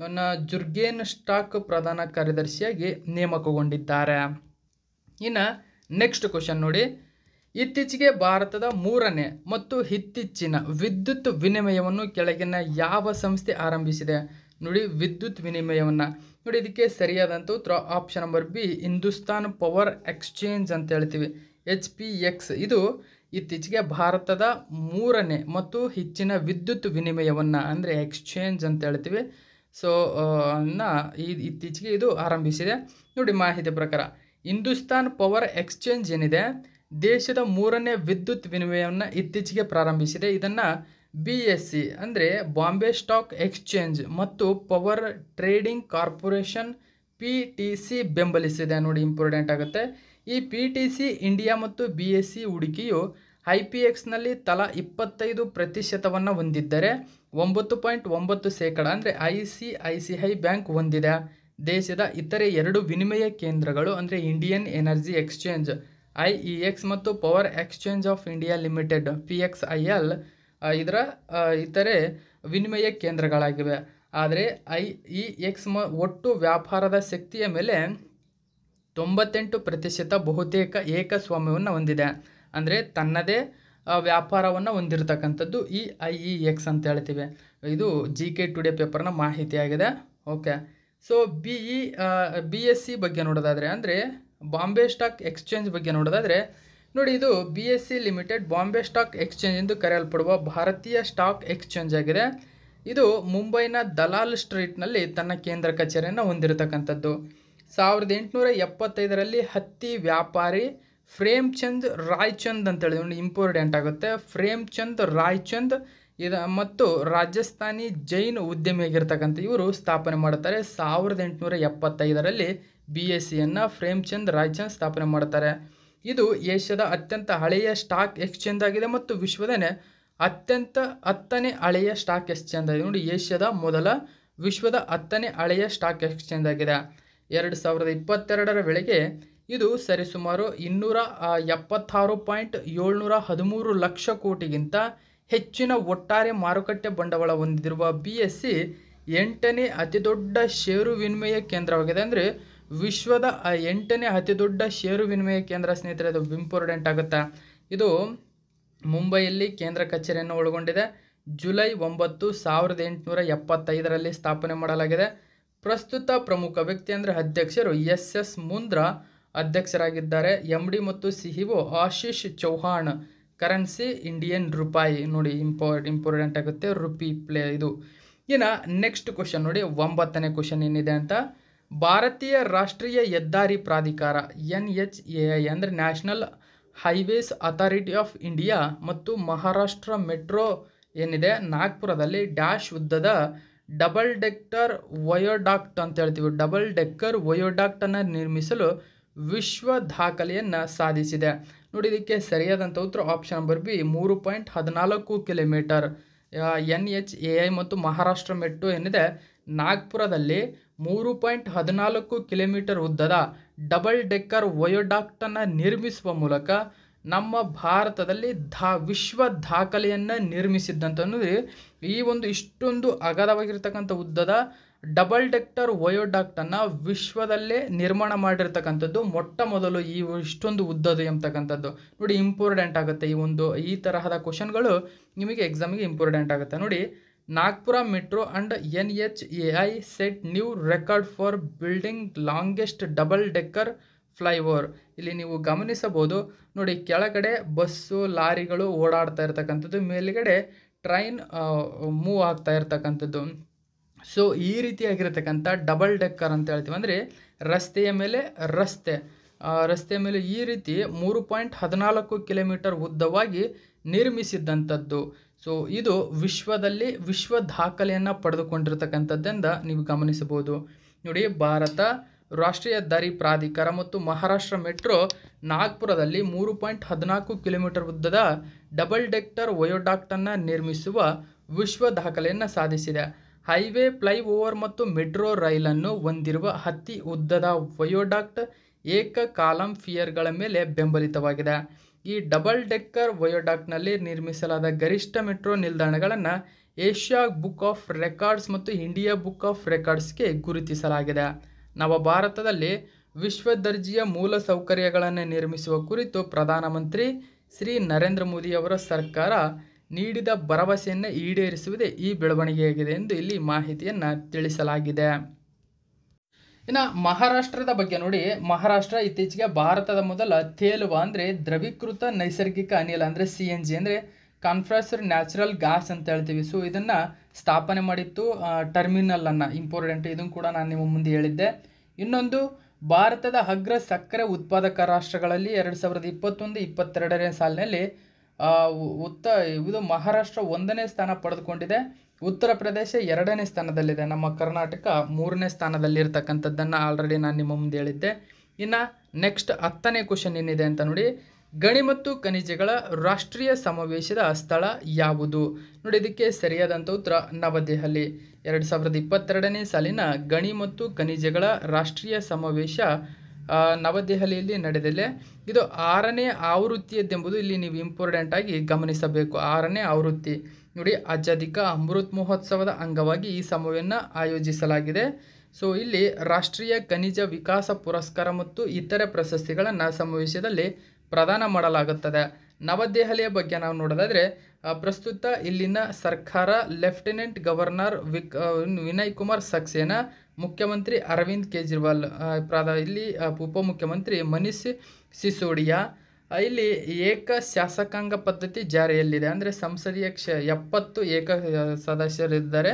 ಇವನ್ನ ಜುರ್ಗೇನ್ ಸ್ಟಾಕ್ ಪ್ರಧಾನ ಕಾರ್ಯದರ್ಶಿಯಾಗಿ ನೇಮಕಗೊಂಡಿದ್ದಾರೆ ಇನ್ನು ನೆಕ್ಸ್ಟ್ ಕ್ವಶನ್ ನೋಡಿ ಇತ್ತೀಚೆಗೆ ಭಾರತದ ಮೂರನೇ ಮತ್ತು ಇತ್ತೀಚಿನ ವಿದ್ಯುತ್ ವಿನಿಮಯವನ್ನು ಕೆಳಗಿನ ಯಾವ ಸಂಸ್ಥೆ ಆರಂಭಿಸಿದೆ ನೋಡಿ ವಿದ್ಯುತ್ ವಿನಿಮಯವನ್ನು ನೋಡಿ ಇದಕ್ಕೆ ಸರಿಯಾದಂಥ ಉತ್ತರ option number B Hindustan power exchange ಅಂತ ಹೇಳ್ತೀವಿ ಎಚ್ ಪಿ ಎಕ್ಸ್ ಇದು ಇತ್ತೀಚೆಗೆ ಭಾರತದ ಮೂರನೇ ಮತ್ತು ಹೆಚ್ಚಿನ ವಿದ್ಯುತ್ ವಿನಿಮಯವನ್ನು ಅಂದರೆ ಎಕ್ಸ್ಚೇಂಜ್ ಅಂತ ಹೇಳ್ತೀವಿ ಸೊ ಅನ್ನ ಇತ್ತೀಚೆಗೆ ಇದು ಆರಂಭಿಸಿದೆ ನೋಡಿ ಮಾಹಿತಿ ಪ್ರಕಾರ ಹಿಂದೂಸ್ತಾನ್ ಪವರ್ ಎಕ್ಸ್ಚೇಂಜ್ ಏನಿದೆ ದೇಶದ ಮೂರನೇ ವಿದ್ಯುತ್ ವಿನಿಮಯವನ್ನು ಇತ್ತೀಚೆಗೆ ಪ್ರಾರಂಭಿಸಿದೆ ಇದನ್ನು ಬಿ ಎಸ್ ಸಿ ಅಂದರೆ ಬಾಂಬೆ ಸ್ಟಾಕ್ ಎಕ್ಸ್ಚೇಂಜ್ ಮತ್ತು power trading corporation P T C ಬೆಂಬಲಿಸಿದೆ ನೋಡಿ ಇಂಪಾರ್ಟೆಂಟ್ ಆಗುತ್ತೆ ಈ ಪಿ ಟಿ ಸಿ ಇಂಡಿಯಾ ಮತ್ತು ಬಿ ಎಸ್ ಸಿ ಹೂಡಿಕೆಯು ಐ ಪಿ ಎಕ್ಸ್ನಲ್ಲಿ ತಲಾ ಇಪ್ಪತ್ತೈದು ಪ್ರತಿಶತವನ್ನು ಹೊಂದಿದ್ದರೆ ಒಂಬತ್ತು ಪಾಯಿಂಟ್ ಒಂಬತ್ತು ಶೇಕಡ ಅಂದರೆ I C I C I bank ಹೊಂದಿದೆ ದೇಶದ ಇತರೆ ಎರಡು ವಿನಿಮಯ ಕೇಂದ್ರಗಳು ಅಂದರೆ Indian energy exchange I E X ಮತ್ತು power exchange of India limited P X I L ಇದರ ಇತರೆ ವಿನಿಮಯ ಕೇಂದ್ರಗಳಾಗಿವೆ ಆದರೆ ಐ ಇ ಎಕ್ಸ್ ಮ ಒಟ್ಟು ವ್ಯಾಪಾರದ ಶಕ್ತಿಯ ಮೇಲೆ ತೊಂಬತ್ತೆಂಟು ಪ್ರತಿಶತ ಬಹುತೇಕ ಏಕಸ್ವಾಮ್ಯವನ್ನು ಹೊಂದಿದೆ ಅಂದರೆ ತನ್ನದೇ ವ್ಯಾಪಾರವನ್ನು ಹೊಂದಿರತಕ್ಕಂಥದ್ದು ಈ ಐ ಇ ಎಕ್ಸ್ ಅಂತ ಹೇಳ್ತೀವಿ ಇದು ಜಿ ಕೆ ಟುಡೇ ಪೇಪರ್ನ ಮಾಹಿತಿಯಾಗಿದೆ okay so B E B S C ಬಗ್ಗೆ ನೋಡೋದಾದರೆ ಅಂದರೆ ಬಾಂಬೆ ಸ್ಟಾಕ್ ಎಕ್ಸ್ಚೇಂಜ್ ಬಗ್ಗೆ ನೋಡೋದಾದರೆ ನೋಡಿ ಇದು B S C limited Bombay stock exchange ಎಂದು ಕರೆಯಲ್ಪಡುವ ಭಾರತೀಯ ಸ್ಟಾಕ್ ಎಕ್ಸ್ಚೇಂಜ್ ಆಗಿದೆ ಇದು ಮುಂಬೈನ ದಲಾಲ್ ಸ್ಟ್ರೀಟ್ನಲ್ಲಿ ತನ್ನ ಕೇಂದ್ರ ಕಚೇರಿಯನ್ನು ಹೊಂದಿರತಕ್ಕಂಥದ್ದು ಸಾವಿರದ ಎಂಟುನೂರ ಎಪ್ಪತ್ತೈದರಲ್ಲಿ ಹತ್ತಿ ವ್ಯಾಪಾರಿ ಫ್ರೇಮ್ಚಂದ್ ರಾಯ್ಚಂದ್ ಅಂತೇಳಿ ಒಂದು ಇಂಪಾರ್ಟೆಂಟ್ ಆಗುತ್ತೆ ಚಂದ್ ರಾಯ್ಚಂದ್ ಇದ ಮತ್ತು ರಾಜಸ್ಥಾನಿ ಜೈನ್ ಉದ್ಯಮಿಯಾಗಿರ್ತಕ್ಕಂಥ ಇವರು ಸ್ಥಾಪನೆ ಮಾಡ್ತಾರೆ ಸಾವಿರದ ಎಂಟುನೂರ ಎಪ್ಪತ್ತೈದರಲ್ಲಿ ಬಿ ಎಸ್ ಸಿಯನ್ನು ಫ್ರೇಮ್ಚಂದ್ ರಾಯ್ಚಂದ್ ಸ್ಥಾಪನೆ ಮಾಡ್ತಾರೆ ಇದು ಏಷ್ಯಾದ ಅತ್ಯಂತ ಹಳೆಯ ಸ್ಟಾಕ್ ಎಕ್ಸ್ಚೇಂಜ್ ಆಗಿದೆ ಮತ್ತು ವಿಶ್ವದನೇ ಅತ್ಯಂತ ಹತ್ತನೇ ಹಳೆಯ ಸ್ಟಾಕ್ ಎಕ್ಸ್ಚೇಂಜ್ ಆಗಿದೆ ನೋಡಿ ಏಷ್ಯಾದ ಮೊದಲ ವಿಶ್ವದ ಹತ್ತನೇ ಹಳೆಯ ಸ್ಟಾಕ್ ಎಕ್ಸ್ಚೇಂಜ್ ಆಗಿದೆ ಎರಡು ಸಾವಿರದ ಇಪ್ಪತ್ತೆರಡರ ವೇಳೆಗೆ ಇದು ಸರಿಸುಮಾರು ಇನ್ನೂರ ಎಪ್ಪತ್ತಾರು ಪಾಯಿಂಟ್ ಏಳ್ನೂರ ಹದಿಮೂರು ಲಕ್ಷ ಕೋಟಿಗಿಂತ ಹೆಚ್ಚಿನ ಒಟ್ಟಾರೆ ಮಾರುಕಟ್ಟೆ ಬಂಡವಾಳ ಹೊಂದಿರುವ ಬಿ ಎಸ್ ಸಿ ಎಂಟನೇ ಅತಿದೊಡ್ಡ ಷೇರು ವಿನಿಮಯ ಕೇಂದ್ರವಾಗಿದೆ ಅಂದರೆ ವಿಶ್ವದ ಎಂಟನೇ ಅತಿದೊಡ್ಡ ಷೇರು ವಿನಿಮಯ ಕೇಂದ್ರ ಸ್ನೇಹಿತರೆ ಅದು ಇಂಪಾರ್ಟೆಂಟ್ ಆಗುತ್ತೆ ಇದು ಮುಂಬೈಯಲ್ಲಿ ಕೇಂದ್ರ ಕಚೇರಿಯನ್ನು ಒಳಗೊಂಡಿದೆ ಜುಲೈ ಒಂಬತ್ತು ಸಾವಿರದ ಎಂಟುನೂರ ಎಪ್ಪತ್ತೈದರಲ್ಲಿ ಸ್ಥಾಪನೆ ಮಾಡಲಾಗಿದೆ ಪ್ರಸ್ತುತ ಪ್ರಮುಖ ವ್ಯಕ್ತಿ ಅಂದರೆ ಅಧ್ಯಕ್ಷರು ಎಸ್ ಎಸ್ ಮುಂದ್ರಾ ಅಧ್ಯಕ್ಷರಾಗಿದ್ದಾರೆ ಎಂ ಡಿ ಮತ್ತು CEO Ashish Chauhan currency Indian rupaye ನೋಡಿ ಇಂಪಾರ್ ಇಂಪಾರ್ಟೆಂಟ್ ಆಗುತ್ತೆ ರುಪಿ ಪ್ಲೇ ಇದು ಇನ್ನು ನೆಕ್ಸ್ಟ್ ಕ್ವಶನ್ ನೋಡಿ ಒಂಬತ್ತನೇ ಕ್ವಶನ್ ಏನಿದೆ ಅಂತ ಭಾರತೀಯ ರಾಷ್ಟ್ರೀಯ ಹೆದ್ದಾರಿ ಪ್ರಾಧಿಕಾರ ಎನ್ ಎಚ್ ಎ ಐ ಅಂದರೆ national highways authority of India ಮತ್ತು ಮಹಾರಾಷ್ಟ್ರ ಮೆಟ್ರೋ ಏನಿದೆ ನಾಗ್ಪುರದಲ್ಲಿ ಡ್ಯಾಶ್ ಉದ್ದದ ಡಬಲ್ ಡೆಕ್ಕರ್ ವಯೋಡಾಕ್ಟ್ ಅಂತ ಹೇಳ್ತೀವಿ ಡಬಲ್ ಡೆಕ್ಕರ್ ವಯೋಡಾಕ್ಟನ್ನು ನಿರ್ಮಿಸಲು ವಿಶ್ವ ದಾಖಲೆಯನ್ನು ಸಾಧಿಸಿದೆ ನೋಡಿ ಇದಕ್ಕೆ ಸರಿಯಾದಂಥ ಉತ್ತರ ಆಪ್ಷನ್ ನಂಬರ್ ಬಿ ಮೂರು ಪಾಯಿಂಟ್ ಹದಿನಾಲ್ಕು kilometre N H A I ಮತ್ತು ಮಹಾರಾಷ್ಟ್ರ ಮೆಟ್ರೋ ಏನಿದೆ ನಾಗ್ಪುರದಲ್ಲಿ ಮೂರು ಪಾಯಿಂಟ್ ಹದಿನಾಲ್ಕು ಕಿಲೋಮೀಟರ್ ಉದ್ದದ ಡಬಲ್ ಡೆಕ್ಕರ್ ವಯೋಡಾಕ್ಟನ್ನು ನಿರ್ಮಿಸುವ ಮೂಲಕ ನಮ್ಮ ಭಾರತದಲ್ಲಿ ದಾ ವಿಶ್ವ ದಾಖಲೆಯನ್ನು ನಿರ್ಮಿಸಿದ್ದಂತಂದರೆ ಈ ಒಂದು ಇಷ್ಟೊಂದು ಅಗಾಧವಾಗಿರ್ತಕ್ಕಂಥ ಉದ್ದದ ಡಬಲ್ ಡೆಕ್ಟರ್ ವಯೋಡಾಕ್ಟನ್ನು ವಿಶ್ವದಲ್ಲೇ ನಿರ್ಮಾಣ ಮಾಡಿರ್ತಕ್ಕಂಥದ್ದು ಮೊಟ್ಟ ಮೊದಲು ಈ ಇಷ್ಟೊಂದು ಉದ್ದದು ಎಂಬತಕ್ಕಂಥದ್ದು ನೋಡಿ ಇಂಪಾರ್ಟೆಂಟ್ ಆಗುತ್ತೆ ಈ ಒಂದು ಈ ತರಹದ ಕ್ವಶನ್ಗಳು ನಿಮಗೆ ಎಕ್ಸಾಮಿಗೆ ಇಂಪಾರ್ಟೆಂಟ್ ಆಗುತ್ತೆ ನೋಡಿ Nagpur metro and N H A I set new record for building longest double decker flyover ಇಲ್ಲಿ ನೀವು ಗಮನಿಸಬಹುದು ನೋಡಿ ಕೆಳಗಡೆ ಬಸ್ಸು ಲಾರಿಗಳು ಓಡಾಡ್ತಾ ಇರ್ತಕ್ಕಂಥದ್ದು ಮೇಲುಗಡೆ ಟ್ರೈನ್ ಮೂವ್ ಆಗ್ತಾ ಇರ್ತಕ್ಕಂಥದ್ದು ಸೊ ಈ ರೀತಿಯಾಗಿರ್ತಕ್ಕಂಥ ಡಬಲ್ ಡೆಕ್ಕರ್ ಅಂತ ಹೇಳ್ತೀವಿ ಅಂದರೆ ರಸ್ತೆಯ ಮೇಲೆ ರಸ್ತೆ ರಸ್ತೆಯ ಮೇಲೆ ಈ ರೀತಿ ಮೂರು ಪಾಯಿಂಟ್ ಹದಿನಾಲ್ಕು ಕಿಲೋಮೀಟರ್ ಉದ್ದವಾಗಿ ನಿರ್ಮಿಸಿದ್ದಂಥದ್ದು ಸೊ ಇದು ವಿಶ್ವದಲ್ಲಿ ವಿಶ್ವ ದಾಖಲೆಯನ್ನು ಪಡೆದುಕೊಂಡಿರ್ತಕ್ಕಂಥದ್ದೆಂದ ನೀವು ಗಮನಿಸಬಹುದು ನೋಡಿ ಭಾರತ ರಾಷ್ಟ್ರೀಯ ದಾರಿ ಪ್ರಾಧಿಕಾರ ಮತ್ತು ಮಹಾರಾಷ್ಟ್ರ ಮೆಟ್ರೋ ನಾಗ್ಪುರದಲ್ಲಿ ಮೂರು ಪಾಯಿಂಟ್ ಹದಿನಾಲ್ಕು ಕಿಲೋಮೀಟರ್ ಉದ್ದದ ಡಬಲ್ ಡೆಕ್ಟರ್ ವಯೋಡಾಕ್ಟನ್ನು ನಿರ್ಮಿಸುವ ವಿಶ್ವ ದಾಖಲೆಯನ್ನು ಸಾಧಿಸಿದೆ ಹೈವೇ ಫ್ಲೈಓವರ್ ಮತ್ತು ಮೆಟ್ರೋ ರೈಲನ್ನು ಹೊಂದಿರುವ ಹತ್ತಿ ಉದ್ದದ ವಯೋಡಾಕ್ಟ್ ಏಕ ಕಾಲಂ ಫಿಯರ್ಗಳ ಮೇಲೆ ಬೆಂಬಲಿತವಾಗಿದೆ ಈ ಡಬಲ್ ಡೆಕ್ಕರ್ ವಯೋಡಾಕ್ನಲ್ಲಿ ನಿರ್ಮಿಸಲಾದ ಗರಿಷ್ಠ ಮೆಟ್ರೋ ನಿಲ್ದಾಣಗಳನ್ನು ಏಷ್ಯಾ ಬುಕ್ ಆಫ್ ರೆಕಾರ್ಡ್ಸ್ ಮತ್ತು ಇಂಡಿಯಾ ಬುಕ್ ಆಫ್ ರೆಕಾರ್ಡ್ಸ್ಗೆ ಗುರುತಿಸಲಾಗಿದೆ ನವ ಭಾರತದಲ್ಲಿ ವಿಶ್ವ ದರ್ಜೆಯ ಮೂಲ ಸೌಕರ್ಯಗಳನ್ನು ನಿರ್ಮಿಸುವ ಕುರಿತು ಪ್ರಧಾನಮಂತ್ರಿ ಶ್ರೀ ನರೇಂದ್ರ ಮೋದಿಯವರ ಸರ್ಕಾರ ನೀಡಿದ ಭರವಸೆಯನ್ನು ಈಡೇರಿಸುವುದೇ ಈ ಬೆಳವಣಿಗೆಯಾಗಿದೆ ಎಂದು ಇಲ್ಲಿ ಮಾಹಿತಿಯನ್ನು ತಿಳಿಸಲಾಗಿದೆ ಇನ್ನು ಮಹಾರಾಷ್ಟ್ರದ ಬಗ್ಗೆ ನೋಡಿ ಮಹಾರಾಷ್ಟ್ರ ಇತ್ತೀಚೆಗೆ ಭಾರತದ ಮೊದಲ ತೇಲುವ ಅಂದರೆ ದ್ರವೀಕೃತ ನೈಸರ್ಗಿಕ ಅನಿಲ ಅಂದರೆ ಸಿ ಎನ್ ಜಿ ಅಂದರೆ ಕಾನ್ಫ್ರೆಸರ್ ನ್ಯಾಚುರಲ್ ಗ್ಯಾಸ್ ಅಂತ ಹೇಳ್ತೀವಿ ಸೊ ಇದನ್ನು ಸ್ಥಾಪನೆ ಮಾಡಿತ್ತು ಟರ್ಮಿನಲ್ ಟರ್ಮಿನಲನ್ನು ಇಂಪಾರ್ಟೆಂಟ್ ಇದನ್ನು ಕೂಡ ನಾನು ನಿಮ್ಮ ಮುಂದೆ ಹೇಳಿದ್ದೆ ಇನ್ನೊಂದು ಭಾರತದ ಅಗ್ರ ಸಕ್ಕರೆ ಉತ್ಪಾದಕ ರಾಷ್ಟ್ರಗಳಲ್ಲಿ ಎರಡು ಸಾವಿರದ ಇಪ್ಪತ್ತೊಂದು ಇಪ್ಪತ್ತೆರಡನೇ ಸಾಲಿನಲ್ಲಿ ಉತ್ತ ಇದು ಮಹಾರಾಷ್ಟ್ರ ಒಂದನೇ ಸ್ಥಾನ ಪಡೆದುಕೊಂಡಿದೆ ಉತ್ತರ ಪ್ರದೇಶ ಎರಡನೇ ಸ್ಥಾನದಲ್ಲಿದೆ ನಮ್ಮ ಕರ್ನಾಟಕ ಮೂರನೇ ಸ್ಥಾನದಲ್ಲಿರ್ತಕ್ಕಂಥದ್ದನ್ನು ಆಲ್ರೆಡಿ ನಾನು ನಿಮ್ಮ ಮುಂದೆ ಹೇಳಿದ್ದೆ ಇನ್ನು ನೆಕ್ಸ್ಟ್ ಹತ್ತನೇ ಕ್ವಶನ್ ಏನಿದೆ ಅಂತ ನೋಡಿ ಗಣಿ ಮತ್ತು ಖನಿಜಗಳ ರಾಷ್ಟ್ರೀಯ ಸಮಾವೇಶದ ಸ್ಥಳ ಯಾವುದು ನೋಡಿ ಇದಕ್ಕೆ ಸರಿಯಾದಂಥ ಉತ್ತರ ನವದೆಹಲಿ ಎರಡು ಸಾವಿರದ ಇಪ್ಪತ್ತೆರಡನೇ ಸಾಲಿನ ಗಣಿ ಮತ್ತು ಖನಿಜಗಳ ರಾಷ್ಟ್ರೀಯ ಸಮಾವೇಶ ನವದೆಹಲಿಯಲ್ಲಿ ನಡೆದಿದೆ ಇದು ಆರನೇ ಆವೃತ್ತಿಯದ್ದೆಂಬುದು ಇಲ್ಲಿ ನೀವು ಇಂಪಾರ್ಟೆಂಟ್ ಆಗಿ ಗಮನಿಸಬೇಕು ಆರನೇ ಆವೃತ್ತಿ ನೋಡಿ ಅಜಾದಿಕಾ ಅಮೃತ್ ಮಹೋತ್ಸವದ ಅಂಗವಾಗಿ ಈ ಸಮಯವನ್ನು ಆಯೋಜಿಸಲಾಗಿದೆ ಸೊ ಇಲ್ಲಿ ರಾಷ್ಟ್ರೀಯ ಖನಿಜ ವಿಕಾಸ ಪುರಸ್ಕಾರ ಮತ್ತು ಇತರೆ ಪ್ರಶಸ್ತಿಗಳನ್ನು ಸಮಾವೇಶದಲ್ಲಿ ಪ್ರದಾನ ಮಾಡಲಾಗುತ್ತದೆ ನವದೆಹಲಿಯ ಬಗ್ಗೆ ನಾವು ನೋಡೋದಾದರೆ ಪ್ರಸ್ತುತ ಇಲ್ಲಿನ ಸರ್ಕಾರ ಲೆಫ್ಟಿನೆಂಟ್ ಗವರ್ನರ್ ವಿಕ್ ವಿನಯ್ ಕುಮಾರ್ ಸಕ್ಸೇನಾ ಮುಖ್ಯಮಂತ್ರಿ ಅರವಿಂದ್ ಕೇಜ್ರಿವಾಲ್ ಪ್ರಾದ ಇಲ್ಲಿ ಉಪಮುಖ್ಯಮಂತ್ರಿ ಮನೀಷ್ ಸಿಸೋಡಿಯಾ ಇಲ್ಲಿ ಏಕ ಶಾಸಕಾಂಗ ಪದ್ಧತಿ ಜಾರಿಯಲ್ಲಿದೆ ಅಂದರೆ ಸಂಸದೀಯ ಕ್ಷ ಎಪ್ಪತ್ತು ಏಕ ಸದಸ್ಯರಿದ್ದಾರೆ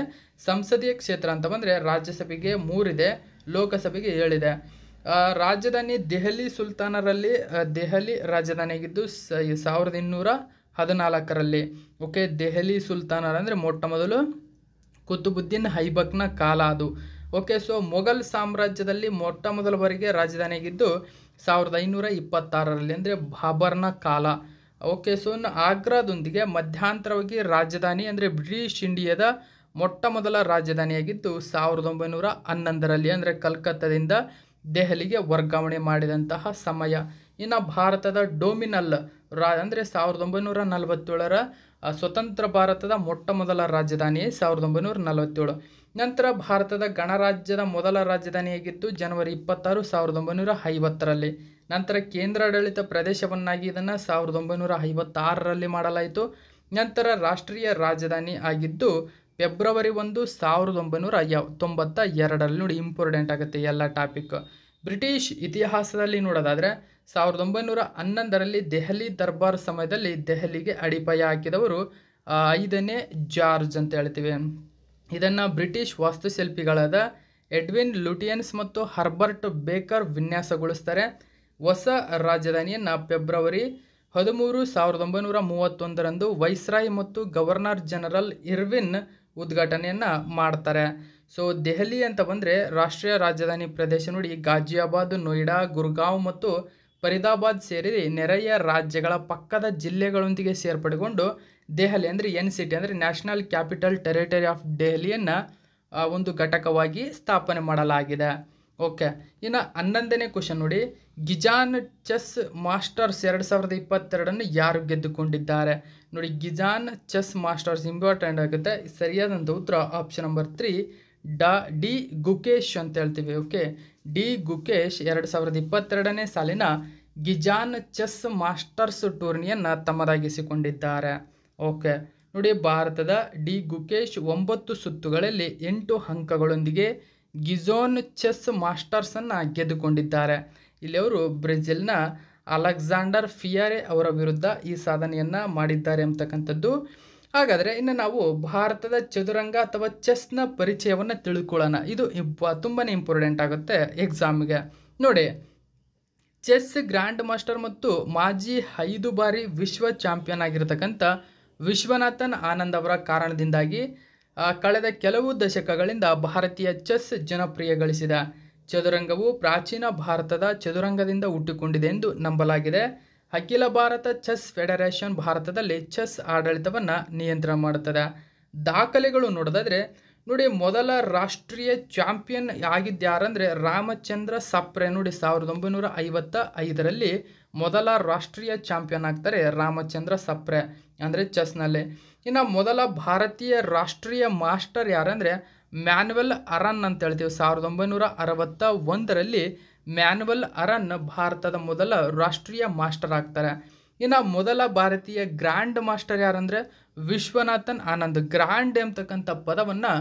ಸಂಸದೀಯ ಕ್ಷೇತ್ರ ಅಂತ ಬಂದರೆ ರಾಜ್ಯಸಭೆಗೆ ಮೂರಿದೆ ಲೋಕಸಭೆಗೆ ಏಳಿದೆ ರಾಜಧಾನಿ ದೆಹಲಿ ಸುಲ್ತಾನರಲ್ಲಿ ದೆಹಲಿ ರಾಜಧಾನಿಯಾಗಿದ್ದು ಸಾವಿರದ ಇನ್ನೂರ ಹದಿನಾಲ್ಕರಲ್ಲಿ ಓಕೆ ದೆಹಲಿ ಸುಲ್ತಾನರ ಅಂದರೆ ಮೊಟ್ಟ ಮೊದಲು ಕುತುಬುದ್ದೀನ್ ಹೈಬಕ್ನ ಕಾಲ ಅದು ಓಕೆ ಸೊ ಮೊಘಲ್ ಸಾಮ್ರಾಜ್ಯದಲ್ಲಿ ಮೊಟ್ಟ ಮೊದಲ ಬಾರಿಗೆ ರಾಜಧಾನಿಯಾಗಿದ್ದು ಸಾವಿರದ ಐನೂರ ಇಪ್ಪತ್ತಾರರಲ್ಲಿ ಅಂದರೆ ಬಾಬರ್ನ ಕಾಲ ಓಕೆ ಸೊ ಆಗ್ರಾದೊಂದಿಗೆ ಮಧ್ಯಂತರವಾಗಿ ರಾಜಧಾನಿ ಅಂದರೆ ಬ್ರಿಟಿಷ್ ಇಂಡಿಯಾದ ಮೊಟ್ಟ ಮೊದಲ ರಾಜಧಾನಿಯಾಗಿದ್ದು ಸಾವಿರದ ಒಂಬೈನೂರ ಹನ್ನೊಂದರಲ್ಲಿ ಅಂದರೆ ಕಲ್ಕತ್ತಾದಿಂದ ದೆಹಲಿಗೆ ವರ್ಗಾವಣೆ ಮಾಡಿದಂತಹ ಸಮಯ ಇನ್ನು ಭಾರತದ ಡೋಮಿನಲ್ ರಾ ಅಂದರೆ ಸಾವಿರದ ಒಂಬೈನೂರ ನಲವತ್ತೇಳರ ಸ್ವತಂತ್ರ ಭಾರತದ ಮೊಟ್ಟ ಮೊದಲ ರಾಜಧಾನಿ ಸಾವಿರದ ಒಂಬೈನೂರ ನಲವತ್ತೇಳು ನಂತರ ಭಾರತದ ಗಣರಾಜ್ಯದ ಮೊದಲ ರಾಜಧಾನಿಯಾಗಿತ್ತು ಜನವರಿ ಇಪ್ಪತ್ತಾರು ಸಾವಿರದ ಒಂಬೈನೂರ ಐವತ್ತರಲ್ಲಿ ನಂತರ ಕೇಂದ್ರಾಡಳಿತ ಪ್ರದೇಶವನ್ನಾಗಿ ಇದನ್ನು ಸಾವಿರದ ಒಂಬೈನೂರ ಐವತ್ತಾರರಲ್ಲಿ ಮಾಡಲಾಯಿತು ನಂತರ ರಾಷ್ಟ್ರೀಯ ರಾಜಧಾನಿ ಆಗಿದ್ದು ಫೆಬ್ರವರಿ ಒಂದು ಸಾವಿರದ ಒಂಬೈನೂರ ಯಾವ ತೊಂಬತ್ತ ಎರಡರಲ್ಲಿ ನೋಡಿ ಇಂಪಾರ್ಟೆಂಟ್ ಆಗುತ್ತೆ ಎಲ್ಲ ಟಾಪಿಕ್ ಬ್ರಿಟಿಷ್ ಇತಿಹಾಸದಲ್ಲಿ ನೋಡೋದಾದರೆ ಸಾವಿರದ ಒಂಬೈನೂರ ಹನ್ನೊಂದರಲ್ಲಿ ದೆಹಲಿ ದರ್ಬಾರ್ ಸಮಯದಲ್ಲಿ ದೆಹಲಿಗೆ ಅಡಿಪಾಯ ಹಾಕಿದವರು ಐದನೇ ಜಾರ್ಜ್ ಅಂತ ಹೇಳ್ತೀವಿ ಇದನ್ನು ಬ್ರಿಟಿಷ್ ವಾಸ್ತುಶಿಲ್ಪಿಗಳಾದ ಎಡ್ವಿನ್ ಲುಟಿಯನ್ಸ್ ಮತ್ತು ಹರ್ಬರ್ಟ್ ಬೇಕರ್ ವಿನ್ಯಾಸಗೊಳಿಸ್ತಾರೆ ಹೊಸ ರಾಜಧಾನಿಯನ್ನು ಫೆಬ್ರವರಿ ಹದಿಮೂರು ಸಾವಿರದ ಒಂಬೈನೂರ ಮೂವತ್ತೊಂದರಂದು ವೈಸ್ರಾಯ್ ಮತ್ತು ಗವರ್ನರ್ ಜನರಲ್ ಇರ್ವಿನ್ ಉದ್ಘಾಟನೆಯನ್ನು ಮಾಡ್ತಾರೆ ಸೊ ದೆಹಲಿ ಅಂತ ಬಂದರೆ ರಾಷ್ಟ್ರೀಯ ರಾಜಧಾನಿ ಪ್ರದೇಶ ನೋಡಿ ಗಾಜಿಯಾಬಾದ್ ನೋಯ್ಡಾ ಗುರ್ಗಾಂವ್ ಮತ್ತು ಫರೀದಾಬಾದ್ ಸೇರಿ ನೆರೆಯ ರಾಜ್ಯಗಳ ಪಕ್ಕದ ಜಿಲ್ಲೆಗಳೊಂದಿಗೆ ಸೇರ್ಪಡೆಗೊಂಡು ದೆಹಲಿ ಅಂದರೆ ಎನ್ ಸಿಟಿ ಅಂದರೆ ನ್ಯಾಷನಲ್ ಕ್ಯಾಪಿಟಲ್ ಟೆರಿಟರಿ ಆಫ್ ದೆಹಲಿಯನ್ನು ಒಂದು ಘಟಕವಾಗಿ ಸ್ಥಾಪನೆ ಮಾಡಲಾಗಿದೆ ಓಕೆ ಇನ್ನು ಹನ್ನೊಂದನೇ ಕ್ವಶನ್ ನೋಡಿ ಗಿಜಾನ್ ಚೆಸ್ ಮಾಸ್ಟರ್ಸ್ ಎರಡು ಸಾವಿರದ ಇಪ್ಪತ್ತೆರಡನ್ನು ಯಾರು ಗೆದ್ದುಕೊಂಡಿದ್ದಾರೆ ನೋಡಿ ಗಿಜಾನ್ ಚೆಸ್ ಮಾಸ್ಟರ್ಸ್ ಇಂಪಾರ್ಟೆಂಟ್ ಆಗುತ್ತೆ ಸರಿಯಾದಂಥ ಉತ್ತರ ಆಪ್ಷನ್ ನಂಬರ್ ತ್ರೀ ಡಾ ಡಿ ಗುಕೇಶ್ ಅಂತ ಹೇಳ್ತೀವಿ ಓಕೆ ಡಿ ಗುಕೇಶ್ ಎರಡು ಸಾವಿರದ ಇಪ್ಪತ್ತೆರಡನೇ ಸಾಲಿನ ಗಿಜಾನ್ ಚೆಸ್ ಮಾಸ್ಟರ್ಸ್ ಟೂರ್ನಿಯನ್ನು ತಮ್ಮದಾಗಿಸಿಕೊಂಡಿದ್ದಾರೆ ಓಕೆ ನೋಡಿ ಭಾರತದ ಡಿ ಗುಕೇಶ್ ಒಂಬತ್ತು ಸುತ್ತುಗಳಲ್ಲಿ ಎಂಟು ಅಂಕಗಳೊಂದಿಗೆ ಗಿಝೋನ್ ಚೆಸ್ ಮಾಸ್ಟರ್ಸನ್ನು ಗೆದ್ದುಕೊಂಡಿದ್ದಾರೆ ಇಲ್ಲಿ ಅವರು ಬ್ರೆಜಿಲ್ನ ಅಲೆಕ್ಸಾಂಡರ್ ಫಿಯಾರೆ ಅವರ ವಿರುದ್ಧ ಈ ಸಾಧನೆಯನ್ನು ಮಾಡಿದ್ದಾರೆ ಅಂತಕ್ಕಂಥದ್ದು ಹಾಗಾದರೆ ಇನ್ನು ನಾವು ಭಾರತದ ಚದುರಂಗ ಅಥವಾ ಚೆಸ್ನ ಪರಿಚಯವನ್ನು ತಿಳ್ಕೊಳ್ಳೋಣ ಇದು ಇಬ್ಬ ತುಂಬಾ ಇಂಪಾರ್ಟೆಂಟ್ ಆಗುತ್ತೆ ಎಕ್ಸಾಮ್ಗೆ ನೋಡಿ ಚೆಸ್ ಗ್ರ್ಯಾಂಡ್ ಮಾಸ್ಟರ್ ಮತ್ತು ಮಾಜಿ ಐದು ಬಾರಿ ವಿಶ್ವ ಚಾಂಪಿಯನ್ ಆಗಿರತಕ್ಕಂಥ ವಿಶ್ವನಾಥನ್ ಆನಂದ್ ಅವರ ಕಾರಣದಿಂದಾಗಿ ಕಳೆದ ಕೆಲವು ದಶಕಗಳಿಂದ ಭಾರತೀಯ ಚೆಸ್ ಜನಪ್ರಿಯ ಗಳಿಸಿದೆ ಚದುರಂಗವು ಪ್ರಾಚೀನ ಭಾರತದ ಚದುರಂಗದಿಂದ ಹುಟ್ಟಿಕೊಂಡಿದೆ ಎಂದು ನಂಬಲಾಗಿದೆ ಅಖಿಲ ಭಾರತ ಚೆಸ್ ಫೆಡರೇಷನ್ ಭಾರತದಲ್ಲಿ ಚೆಸ್ ಆಡಳಿತವನ್ನು ನಿಯಂತ್ರಣ ಮಾಡುತ್ತದೆ ದಾಖಲೆಗಳು ನೋಡೋದಾದರೆ ನೋಡಿ ಮೊದಲ ರಾಷ್ಟ್ರೀಯ ಚಾಂಪಿಯನ್ ಆಗಿದ್ಯಾರಂದರೆ ರಾಮಚಂದ್ರ ಸಪ್ರೆ ನೋಡಿ ಸಾವಿರದ ಒಂಬೈನೂರ ಐವತ್ತ ಐದರಲ್ಲಿ ಮೊದಲ ರಾಷ್ಟ್ರೀಯ ಚಾಂಪಿಯನ್ ಆಗ್ತಾರೆ ರಾಮಚಂದ್ರ ಸಪ್ರೆ ಅಂದರೆ ಚೆಸ್ನಲ್ಲಿ ಇನ್ನು ಮೊದಲ ಭಾರತೀಯ ರಾಷ್ಟ್ರೀಯ ಮಾಸ್ಟರ್ ಯಾರಂದರೆ ಮ್ಯಾನ್ವೆಲ್ ಅರನ್ ಅಂತ ಹೇಳ್ತೀವಿ ಸಾವಿರದ ಒಂಬೈನೂರ ಅರವತ್ತ ಒಂದರಲ್ಲಿ ಮ್ಯಾನ್ವೆಲ್ ಅರನ್ ಭಾರತದ ಮೊದಲ ರಾಷ್ಟ್ರೀಯ ಮಾಸ್ಟರ್ ಆಗ್ತಾರೆ ಇನ್ನು ಮೊದಲ ಭಾರತೀಯ ಗ್ರ್ಯಾಂಡ್ ಮಾಸ್ಟರ್ ಯಾರಂದರೆ ವಿಶ್ವನಾಥನ್ ಆನಂದ್ ಗ್ರ್ಯಾಂಡ್ ಎಂಬತಕ್ಕಂಥ ಪದವನ್ನು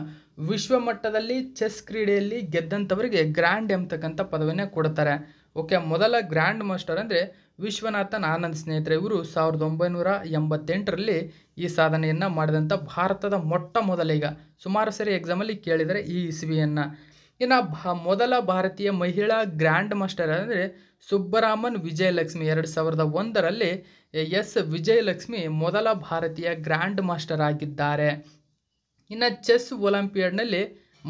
ವಿಶ್ವಮಟ್ಟದಲ್ಲಿ ಚೆಸ್ ಕ್ರೀಡೆಯಲ್ಲಿ ಗೆದ್ದಂಥವರಿಗೆ ಗ್ರ್ಯಾಂಡ್ ಎಂಬತಕ್ಕಂಥ ಪದವನ್ನೇ ಕೊಡ್ತಾರೆ ಓಕೆ ಮೊದಲ ಗ್ರ್ಯಾಂಡ್ ಮಾಸ್ಟರ್ ಅಂದರೆ ವಿಶ್ವನಾಥನ್ ಆನಂದ್ ಸ್ನೇಹಿತರೆ ಇವರು ಸಾವಿರದ ಒಂಬೈನೂರ ಎಂಬತ್ತೆಂಟರಲ್ಲಿ ಈ ಸಾಧನೆಯನ್ನು ಮಾಡಿದಂಥ ಭಾರತದ ಮೊಟ್ಟ ಈಗ ಸುಮಾರು ಸರಿ ಎಕ್ಸಾಮಲ್ಲಿ ಕೇಳಿದರೆ ಈ ಇಸ್ವಿಯನ್ನು ಇನ್ನು ಭಾ ಮೊದಲ ಭಾರತೀಯ ಮಹಿಳಾ ಗ್ರ್ಯಾಂಡ್ ಮಾಸ್ಟರ್ ಅಂದರೆ ಸುಬ್ಬರಾಮನ್ ವಿಜಯಲಕ್ಷ್ಮಿ ಎರಡು ಸಾವಿರದ ಒಂದರಲ್ಲಿ ಎಸ್ ವಿಜಯಲಕ್ಷ್ಮಿ ಮೊದಲ ಭಾರತೀಯ ಗ್ರ್ಯಾಂಡ್ ಮಾಸ್ಟರ್ ಆಗಿದ್ದಾರೆ ಇನ್ನು ಚೆಸ್ ಒಲಂಪಿಯಡ್ನಲ್ಲಿ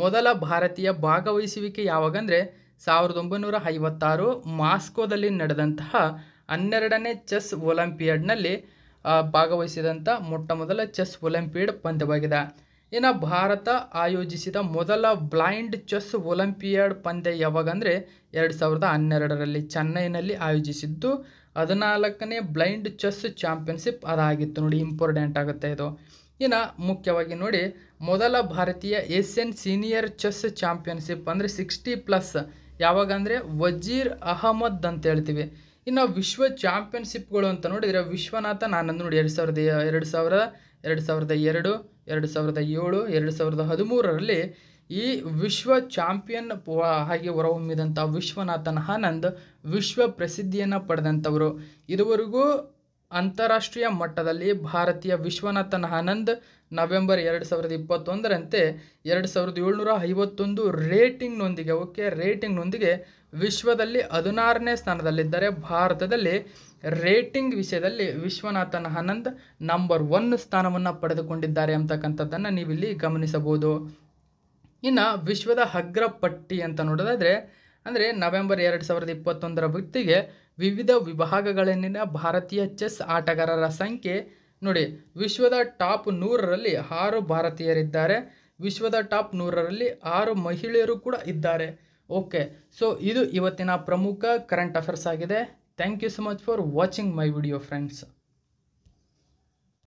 ಮೊದಲ ಭಾರತೀಯ ಭಾಗವಹಿಸುವಿಕೆ ಯಾವಾಗಂದರೆ ಸಾವಿರದ ಒಂಬೈನೂರ ಐವತ್ತಾರು ಮಾಸ್ಕೋದಲ್ಲಿ ನಡೆದಂತಹ ಹನ್ನೆರಡನೇ ಚೆಸ್ ಒಲಿಂಪಿಯಾಡ್ನಲ್ಲಿ ಭಾಗವಹಿಸಿದಂಥ ಮೊಟ್ಟ ಮೊದಲ ಚೆಸ್ ಒಲಿಂಪಿಯಾಡ್ ಪಂದ್ಯವಾಗಿದೆ ಇನ್ನು ಭಾರತ ಆಯೋಜಿಸಿದ ಮೊದಲ ಬ್ಲೈಂಡ್ ಚೆಸ್ ಒಲಿಂಪಿಯಾಡ್ ಪಂದ್ಯ ಯಾವಾಗ ಅಂದರೆ ಎರಡು ಸಾವಿರದ ಹನ್ನೆರಡರಲ್ಲಿ ಚೆನ್ನೈನಲ್ಲಿ ಆಯೋಜಿಸಿದ್ದು ಹದಿನಾಲ್ಕನೇ ಬ್ಲೈಂಡ್ ಚೆಸ್ ಚಾಂಪಿಯನ್ಶಿಪ್ ಅದಾಗಿತ್ತು ನೋಡಿ ಇಂಪಾರ್ಟೆಂಟ್ ಆಗುತ್ತೆ ಇದು ಇನ್ನು ಮುಖ್ಯವಾಗಿ ನೋಡಿ ಮೊದಲ ಭಾರತೀಯ ಏಷ್ಯನ್ ಸೀನಿಯರ್ ಚೆಸ್ ಚಾಂಪಿಯನ್ಶಿಪ್ ಅಂದರೆ ಸಿಕ್ಸ್ಟಿ ಪ್ಲಸ್ ಯಾವಾಗ ಅಂದರೆ ವಜೀರ್ ಅಹಮದ್ ಅಂತ ಹೇಳ್ತೀವಿ ಇನ್ನು ವಿಶ್ವ ಚಾಂಪಿಯನ್ಶಿಪ್ಗಳು ಅಂತ ನೋಡಿದರೆ ವಿಶ್ವನಾಥ ನಾನಂದು ನೋಡಿ ಎರಡು ಸಾವಿರದ ಎರಡು ಸಾವಿರದ ಎರಡು ಸಾವಿರದ ಎರಡು ಎರಡು ಸಾವಿರದ ಏಳು ಎರಡು ಸಾವಿರದ ಹದಿಮೂರರಲ್ಲಿ ಈ ವಿಶ್ವ ಚಾಂಪಿಯನ್ ಹಾಗೆ ಹೊರಹೊಮ್ಮಿದಂಥ ವಿಶ್ವನಾಥನ್ ಆನಂದ್ ವಿಶ್ವ ಪ್ರಸಿದ್ಧಿಯನ್ನು ಪಡೆದಂಥವರು ಇದುವರೆಗೂ ಅಂತಾರಾಷ್ಟ್ರೀಯ ಮಟ್ಟದಲ್ಲಿ ಭಾರತೀಯ ವಿಶ್ವನಾಥನ್ ಆನಂದ್ ನವೆಂಬರ್ ಎರಡು ಸಾವಿರದ ಇಪ್ಪತ್ತೊಂದರಂತೆ ಎರಡು ಸಾವಿರದ ಏಳ್ನೂರ ಐವತ್ತೊಂದು ರೇಟಿಂಗ್ನೊಂದಿಗೆ ಓಕೆ ರೇಟಿಂಗ್ನೊಂದಿಗೆ ವಿಶ್ವದಲ್ಲಿ ಹದಿನಾರನೇ ಸ್ಥಾನದಲ್ಲಿದ್ದರೆ ಭಾರತದಲ್ಲಿ ರೇಟಿಂಗ್ ವಿಷಯದಲ್ಲಿ ವಿಶ್ವನಾಥನ್ ಆನಂದ್ ನಂಬರ್ ಒನ್ ಸ್ಥಾನವನ್ನು ಪಡೆದುಕೊಂಡಿದ್ದಾರೆ ಅಂತಕ್ಕಂಥದ್ದನ್ನು ನೀವಿಲ್ಲಿ ಗಮನಿಸಬಹುದು ಇನ್ನು ವಿಶ್ವದ ಅಗ್ರ ಪಟ್ಟಿ ಅಂತ ನೋಡೋದಾದರೆ ಅಂದರೆ ನವೆಂಬರ್ ಎರಡು ಸಾವಿರದ ಇಪ್ಪತ್ತೊಂದರ ವೃತ್ತಿಗೆ ವಿವಿಧ ವಿಭಾಗಗಳಲ್ಲಿನ ಭಾರತೀಯ ಚೆಸ್ ಆಟಗಾರರ ಸಂಖ್ಯೆ ನೋಡಿ ವಿಶ್ವದ ಟಾಪ್ ನೂರರಲ್ಲಿ ಆರು ಭಾರತೀಯರಿದ್ದಾರೆ ವಿಶ್ವದ ಟಾಪ್ ನೂರರಲ್ಲಿ ಆರು ಮಹಿಳೆಯರು ಕೂಡ ಇದ್ದಾರೆ ಓಕೆ ಸೊ ಇದು ಇವತ್ತಿನ ಪ್ರಮುಖ ಕರೆಂಟ್ ಅಫೇರ್ಸ್ ಆಗಿದೆ thank you so much for watching my video friends